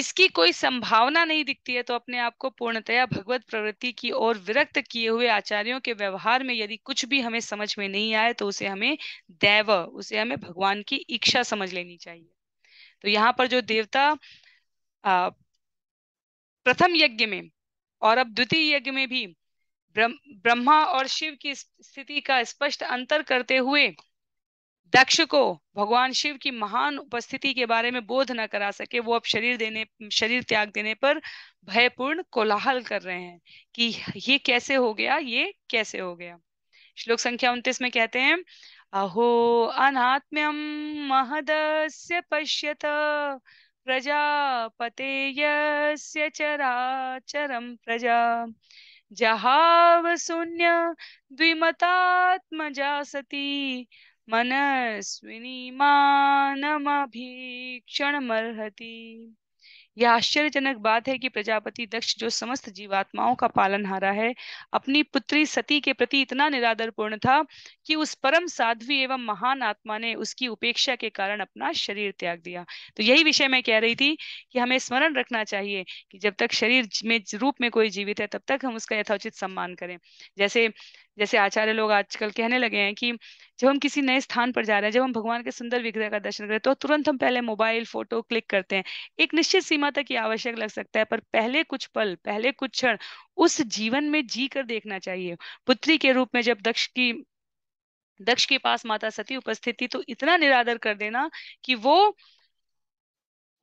इसकी कोई संभावना नहीं दिखती है तो अपने आप को पूर्णतया भगवत प्रवृत्ति की ओर विरक्त किए हुए आचार्यों के व्यवहार में यदि कुछ भी हमें समझ में नहीं आए तो उसे हमें दैव उसे हमें भगवान की इच्छा समझ लेनी चाहिए तो यहाँ पर जो देवता प्रथम यज्ञ में और अब द्वितीय यज्ञ में भी ब्रह्मा और शिव की स्थिति का स्पष्ट अंतर करते हुए दक्ष को भगवान शिव की महान उपस्थिति के बारे में बोध न करा सके वो अब शरीर देने शरीर त्याग देने पर भयपूर्ण कोलाहल कर रहे हैं कि ये कैसे हो गया ये कैसे हो गया श्लोक संख्या उन्तीस में कहते हैं अहो अनात्म्यम महदस्य पश्यत प्रजापतेयस्य चराचरं प्रजा जहावशून्य द्विमतात्मजा सती मनस्विनी मानमभीक्षणमर्हति यह आश्चर्यजनक बात है कि प्रजापति दक्ष जो समस्त जीवात्माओं का पालन हारा है अपनी पुत्री सती के प्रति इतना निरादरपूर्ण था कि उस परम साध्वी एवं महान आत्मा ने उसकी उपेक्षा के कारण अपना शरीर त्याग दिया तो यही विषय मैं कह रही थी कि हमें स्मरण रखना चाहिए कि जब तक शरीर में रूप में कोई जीवित है तब तक हम उसका यथोचित सम्मान करें जैसे जैसे आचार्य लोग आजकल कहने लगे हैं कि जब हम किसी नए स्थान पर जा रहे हैं जब हम भगवान के सुंदर विग्रह का दर्शन करें तो तुरंत हम पहले मोबाइल फोटो क्लिक करते हैं एक निश्चित सीमा तक ये आवश्यक लग सकता है पर पहले कुछ पल पहले कुछ क्षण उस जीवन में जी कर देखना चाहिए पुत्री के रूप में जब दक्ष की दक्ष के पास माता सती उपस्थित थी तो इतना निरादर कर देना कि वो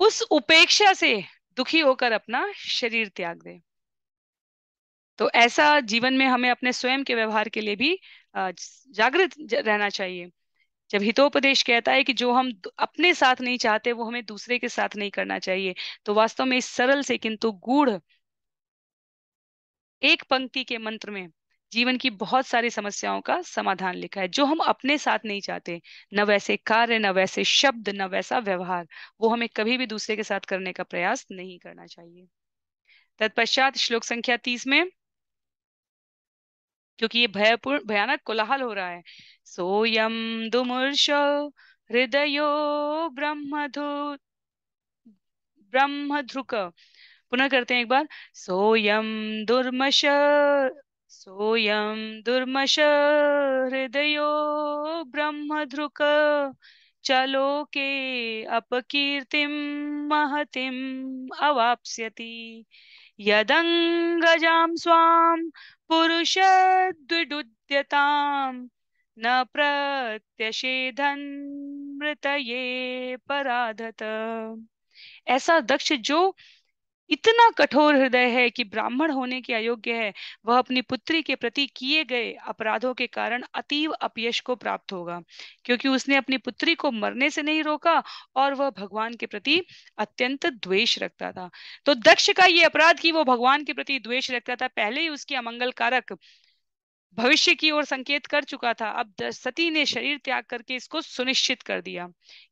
उस उपेक्षा से दुखी होकर अपना शरीर त्याग दे तो ऐसा जीवन में हमें अपने स्वयं के व्यवहार के लिए भी जागृत रहना चाहिए जब हितोपदेश कहता है कि जो हम अपने साथ नहीं चाहते वो हमें दूसरे के साथ नहीं करना चाहिए तो वास्तव में इस सरल से किंतु गूढ़ एक पंक्ति के मंत्र में जीवन की बहुत सारी समस्याओं का समाधान लिखा है जो हम अपने साथ नहीं चाहते न वैसे कार्य न वैसे शब्द न वैसा व्यवहार वो हमें कभी भी दूसरे के साथ करने का प्रयास नहीं करना चाहिए तत्पश्चात श्लोक संख्या तीस में क्योंकि ये भयपूर्ण भयानक कोलाहल हो रहा है सोयम दुमूर्ष हृदयो ब्रह्मध्रुक पुनः करते हैं एक बार सोयम दुर्मश सोयम दुर्मश हृदयो ब्रह्मध्रुक चलो के अपकीर्तिम महतिम अवाप्स्यति यदङ्गजां स्वाम पुरुषद्विडुद्यतां न प्रत्यषेधन ये पराधत ऐसा दक्ष जो इतना कठोर हृदय है कि ब्राह्मण होने के अयोग्य है वह अपनी पुत्री के प्रति किए गए अपराधों के कारण अतीव अपयश को प्राप्त होगा क्योंकि उसने अपनी पुत्री को मरने से नहीं रोका और वह भगवान के प्रति अत्यंत द्वेष रखता था तो दक्ष का ये अपराध कि वो भगवान के प्रति द्वेष रखता था पहले ही उसकी अमंगल कारक भविष्य की ओर संकेत कर चुका था अब सती ने शरीर त्याग करके इसको सुनिश्चित कर दिया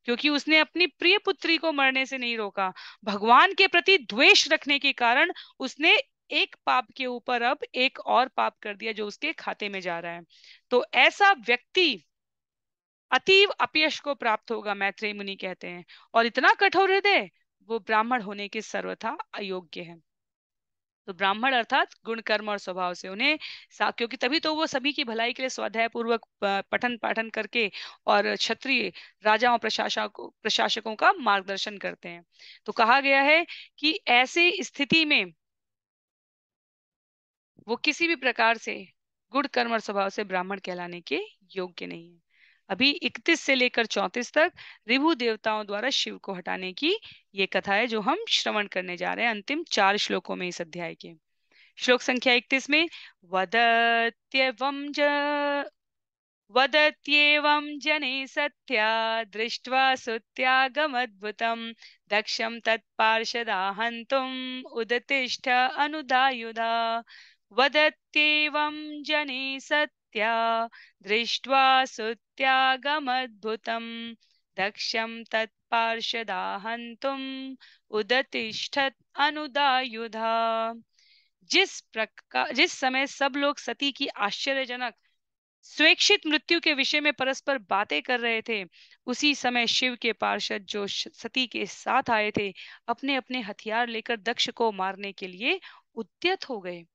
क्योंकि उसने अपनी प्रिय पुत्री को मरने से नहीं रोका भगवान के प्रति द्वेष रखने के कारण उसने एक पाप के ऊपर अब एक और पाप कर दिया जो उसके खाते में जा रहा है तो ऐसा व्यक्ति अतीव अपयश को प्राप्त होगा मैत्रेय मुनि कहते हैं और इतना कठोर हृदय वो ब्राह्मण होने के सर्वथा अयोग्य है तो ब्राह्मण अर्थात गुण कर्म और स्वभाव से उन्हें क्योंकि तभी तो वो सभी की भलाई के लिए स्वाध्याय पूर्वक पठन पाठन करके और क्षत्रिय राजाओं प्रशासक प्रशासकों का मार्गदर्शन करते हैं तो कहा गया है कि ऐसी स्थिति में वो किसी भी प्रकार से गुण कर्म और स्वभाव से ब्राह्मण कहलाने के योग्य नहीं है अभी 31 से लेकर 34 तक रिभु देवताओं द्वारा शिव को हटाने की ये कथा है जो हम श्रवण करने जा रहे हैं अंतिम चार श्लोकों में इस अध्याय के श्लोक संख्या इकतीस में वदत्यवम ज वदत्येवं जने सत्या दृष्ट्वा सुत्यागमद्भुतं दक्षं तत्पार्षदाहन्तुम् उदतिष्ठ अनुदायुधा वदत्येवं जने सत् तस्या दृष्ट्वा सुत्यागमद्भुतम् दक्षं तत्पार्षदाहन्तुम् उदतिष्ठत् अनुदायुधा जिस प्रकार जिस समय सब लोग सती की आश्चर्यजनक स्वेच्छित मृत्यु के विषय में परस्पर बातें कर रहे थे उसी समय शिव के पार्षद जो सती के साथ आए थे अपने अपने हथियार लेकर दक्ष को मारने के लिए उद्यत हो गए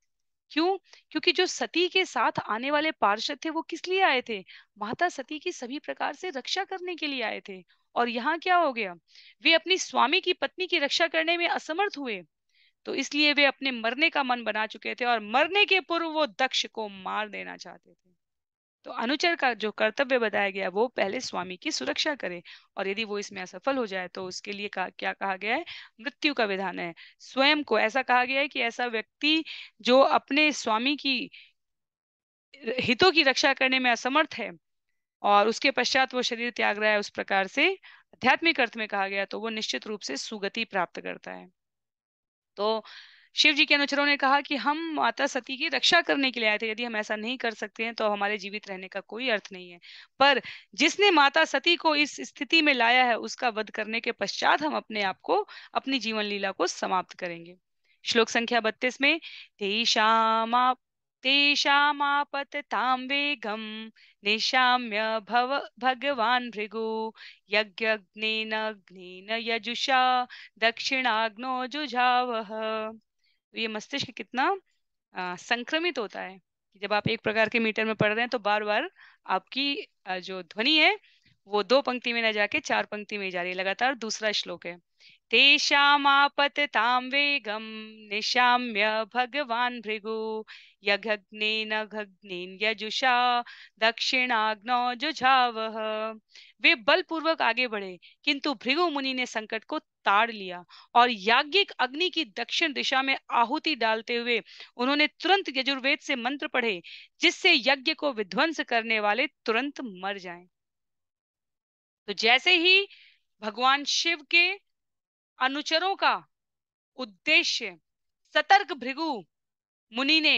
क्यों क्योंकि जो सती के साथ आने वाले पार्षद थे वो किस लिए आए थे माता सती की सभी प्रकार से रक्षा करने के लिए आए थे और यहाँ क्या हो गया वे अपनी स्वामी की पत्नी की रक्षा करने में असमर्थ हुए तो इसलिए वे अपने मरने का मन बना चुके थे और मरने के पूर्व वो दक्ष को मार देना चाहते थे तो अनुचर का जो कर्तव्य बताया गया वो पहले स्वामी की सुरक्षा करे और यदि वो इसमें असफल हो जाए तो उसके लिए का, क्या कहा गया है मृत्यु का विधान है स्वयं को ऐसा कहा गया है कि ऐसा व्यक्ति जो अपने स्वामी की हितों की रक्षा करने में असमर्थ है और उसके पश्चात वो शरीर त्याग रहा है उस प्रकार से आध्यात्मिक अर्थ में कहा गया तो वो निश्चित रूप से सुगति प्राप्त करता है तो शिव जी के अनुचरों ने कहा कि हम माता सती की रक्षा करने के लिए आए थे यदि हम ऐसा नहीं कर सकते हैं तो हमारे जीवित रहने का कोई अर्थ नहीं है पर जिसने माता सती को इस स्थिति में लाया है उसका वध करने के पश्चात हम अपने आप को अपनी जीवन लीला को समाप्त करेंगे श्लोक संख्या बत्तीस में तेषामा ताम वेगं निशाम्य भव भगवान् भृगु यज्ञग्नेन यजुषा दक्षिणाग्नो जुझाव तो ये मस्तिष्क कितना संक्रमित होता है कि जब आप एक प्रकार के मीटर में पढ़ रहे हैं तो बार बार आपकी जो ध्वनि है वो दो पंक्ति में न जाके चार पंक्ति में जा रही है लगातार दूसरा श्लोक है तेषामापततां वेगं निशाम्य भगवान् भृगु यघग्नेन घग्नेन यजुषा दक्षिणाग्नो जुझावह वे बलपूर्वक आगे बढ़े किंतु भृगु मुनि ने संकट को ताड़ लिया और याज्ञिक अग्नि की दक्षिण दिशा में आहुति डालते हुए उन्होंने तुरंत यजुर्वेद से मंत्र पढ़े जिससे यज्ञ को विध्वंस करने वाले तुरंत मर जाएं। तो जैसे ही भगवान शिव के अनुचरों का उद्देश्य सतर्क भृगु मुनि ने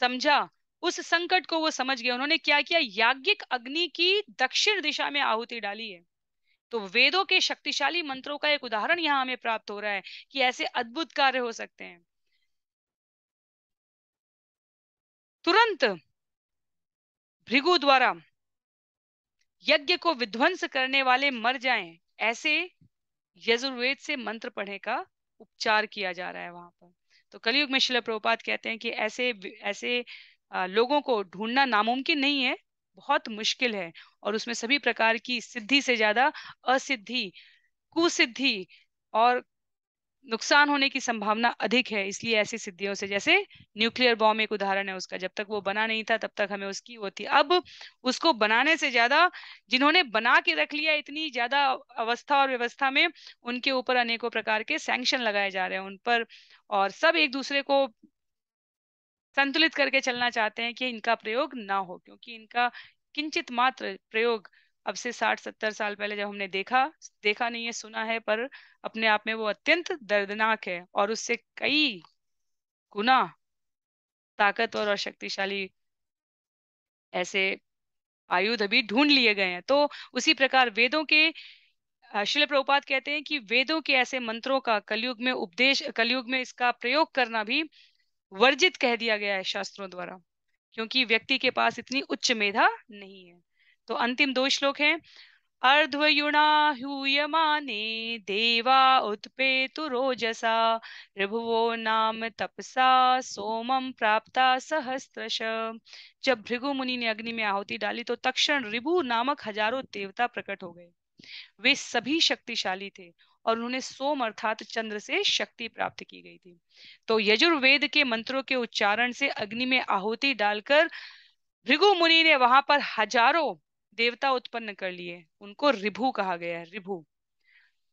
समझा उस संकट को वो समझ गए उन्होंने क्या किया याज्ञिक अग्नि की दक्षिण दिशा में आहुति डाली है तो वेदों के शक्तिशाली मंत्रों का एक उदाहरण यहां हमें प्राप्त हो रहा है कि ऐसे अद्भुत कार्य हो सकते हैं तुरंत भृगु द्वारा यज्ञ को विध्वंस करने वाले मर जाएं ऐसे यजुर्वेद से मंत्र पढ़े का उपचार किया जा रहा है वहां पर तो कलयुग में शिला प्रभुपात कहते हैं कि ऐसे ऐसे लोगों को ढूंढना नामुमकिन नहीं है बहुत मुश्किल है और उसमें सभी प्रकार की सिद्धि से ज्यादा असिद्धि कुसिद्धि और नुकसान होने की संभावना अधिक है इसलिए ऐसी सिद्धियों से जैसे न्यूक्लियर बॉम्ब एक उदाहरण है उसका जब तक वो बना नहीं था तब तक हमें उसकी वो थी अब उसको बनाने से ज्यादा जिन्होंने बना के रख लिया इतनी ज्यादा अवस्था और व्यवस्था में उनके ऊपर अनेकों प्रकार के सैंक्शन लगाए जा रहे हैं उन पर और सब एक दूसरे को संतुलित करके चलना चाहते हैं कि इनका प्रयोग ना हो क्योंकि इनका किंचित मात्र प्रयोग अब से साठ सत्तर साल पहले जब हमने देखा देखा नहीं है सुना है पर अपने आप में वो अत्यंत दर्दनाक है और उससे कई गुना ताकतवर और शक्तिशाली ऐसे आयुध अभी ढूंढ लिए गए हैं तो उसी प्रकार वेदों के शिल प्रपात कहते हैं कि वेदों के ऐसे मंत्रों का कलयुग में उपदेश कलयुग में इसका प्रयोग करना भी वर्जित कह दिया गया है शास्त्रों द्वारा क्योंकि व्यक्ति के पास इतनी उच्च मेधा नहीं है तो अंतिम दो श्लोक है अर्धयुणा हूयमाने देवा उत्पेतु रोजसा ऋभुवो नाम तपसा सोमम प्राप्ता सहस्त्रश जब भृगु मुनि ने अग्नि में आहुति डाली तो तक्षण रिभु नामक हजारों देवता प्रकट हो गए वे सभी शक्तिशाली थे और उन्होंने सोम अर्थात चंद्र से शक्ति प्राप्त की गई थी तो यजुर्वेद के मंत्रों के उच्चारण से अग्नि में आहुति डालकर भृगु मुनि ने वहां पर हजारों देवता उत्पन्न कर लिए उनको रिभु कहा गया है रिभु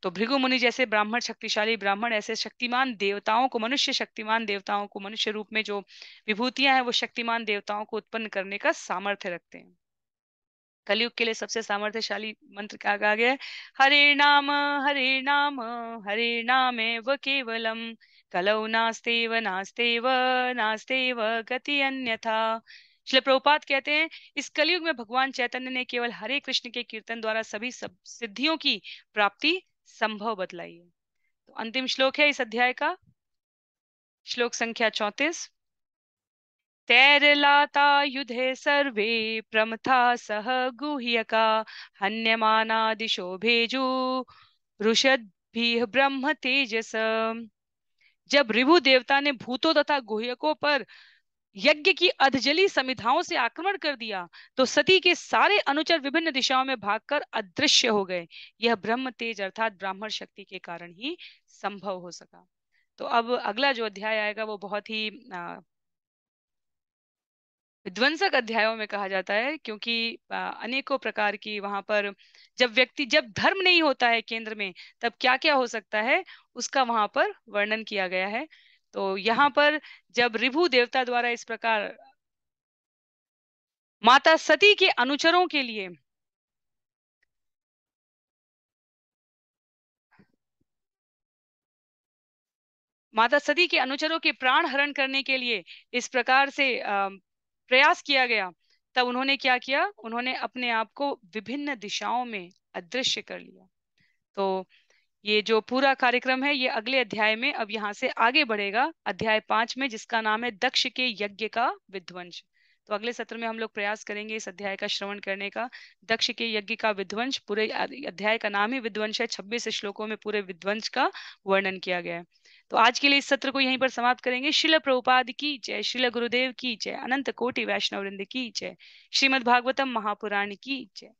तो भृगु मुनि जैसे ब्राह्मण शक्तिशाली ब्राह्मण ऐसे शक्तिमान देवताओं को मनुष्य शक्तिमान देवताओं को मनुष्य रूप में जो विभूतियां हैं वो शक्तिमान देवताओं को उत्पन्न करने का सामर्थ्य रखते हैं कलयुग के लिए सबसे सामर्थ्यशाली मंत्र क्या कहा गया है हरे नाम हरे नाम हरे नाम व केवलम कलौ नास्ते व नास्ते व नास्ते व गति अन्यथा श्री प्रभुपात कहते हैं इस कलयुग में भगवान चैतन्य ने केवल हरे कृष्ण के कीर्तन द्वारा सभी सब सिद्धियों की प्राप्ति संभव बतलाई है तो अंतिम श्लोक है इस अध्याय का श्लोक संख्या चौतीस तैरलाता युधे सर्वे प्रमथा सह गुह्यका हन्यमाना दिशो भेजु ऋषद भी ब्रह्म तेजस जब रिभु देवता ने भूतों तथा गुह्यकों पर यज्ञ की अधजली समिधाओं से आक्रमण कर दिया तो सती के सारे अनुचर विभिन्न दिशाओं में भागकर अदृश्य हो गए यह ब्रह्म तेज अर्थात ब्राह्मण शक्ति के कारण ही संभव हो सका तो अब अगला जो अध्याय आएगा वो बहुत ही विध्वंसक अध्यायों में कहा जाता है क्योंकि अनेकों प्रकार की वहां पर जब व्यक्ति जब धर्म नहीं होता है केंद्र में तब क्या क्या हो सकता है उसका वहां पर वर्णन किया गया है तो यहाँ पर जब रिभु देवता द्वारा इस प्रकार माता सती के अनुचरों के लिए माता सती के अनुचरों के प्राण हरण करने के लिए इस प्रकार से प्रयास किया गया तब उन्होंने क्या किया उन्होंने अपने आप को विभिन्न दिशाओं में अदृश्य कर लिया तो ये जो पूरा कार्यक्रम है ये अगले अध्याय में अब यहाँ से आगे बढ़ेगा अध्याय पांच में जिसका नाम है दक्ष के यज्ञ का विध्वंस तो अगले सत्र में हम लोग प्रयास करेंगे इस अध्याय का श्रवण करने का दक्ष के यज्ञ का विध्वंस पूरे अध्याय का नाम ही विध्वंस है छब्बीस श्लोकों में पूरे विध्वंस का वर्णन किया गया है तो आज के लिए इस सत्र को यहीं पर समाप्त करेंगे शिल प्रभुपाद की जय शिल गुरुदेव की जय अनंत कोटि वैष्णव की जय श्रीमद भागवतम महापुराण की जय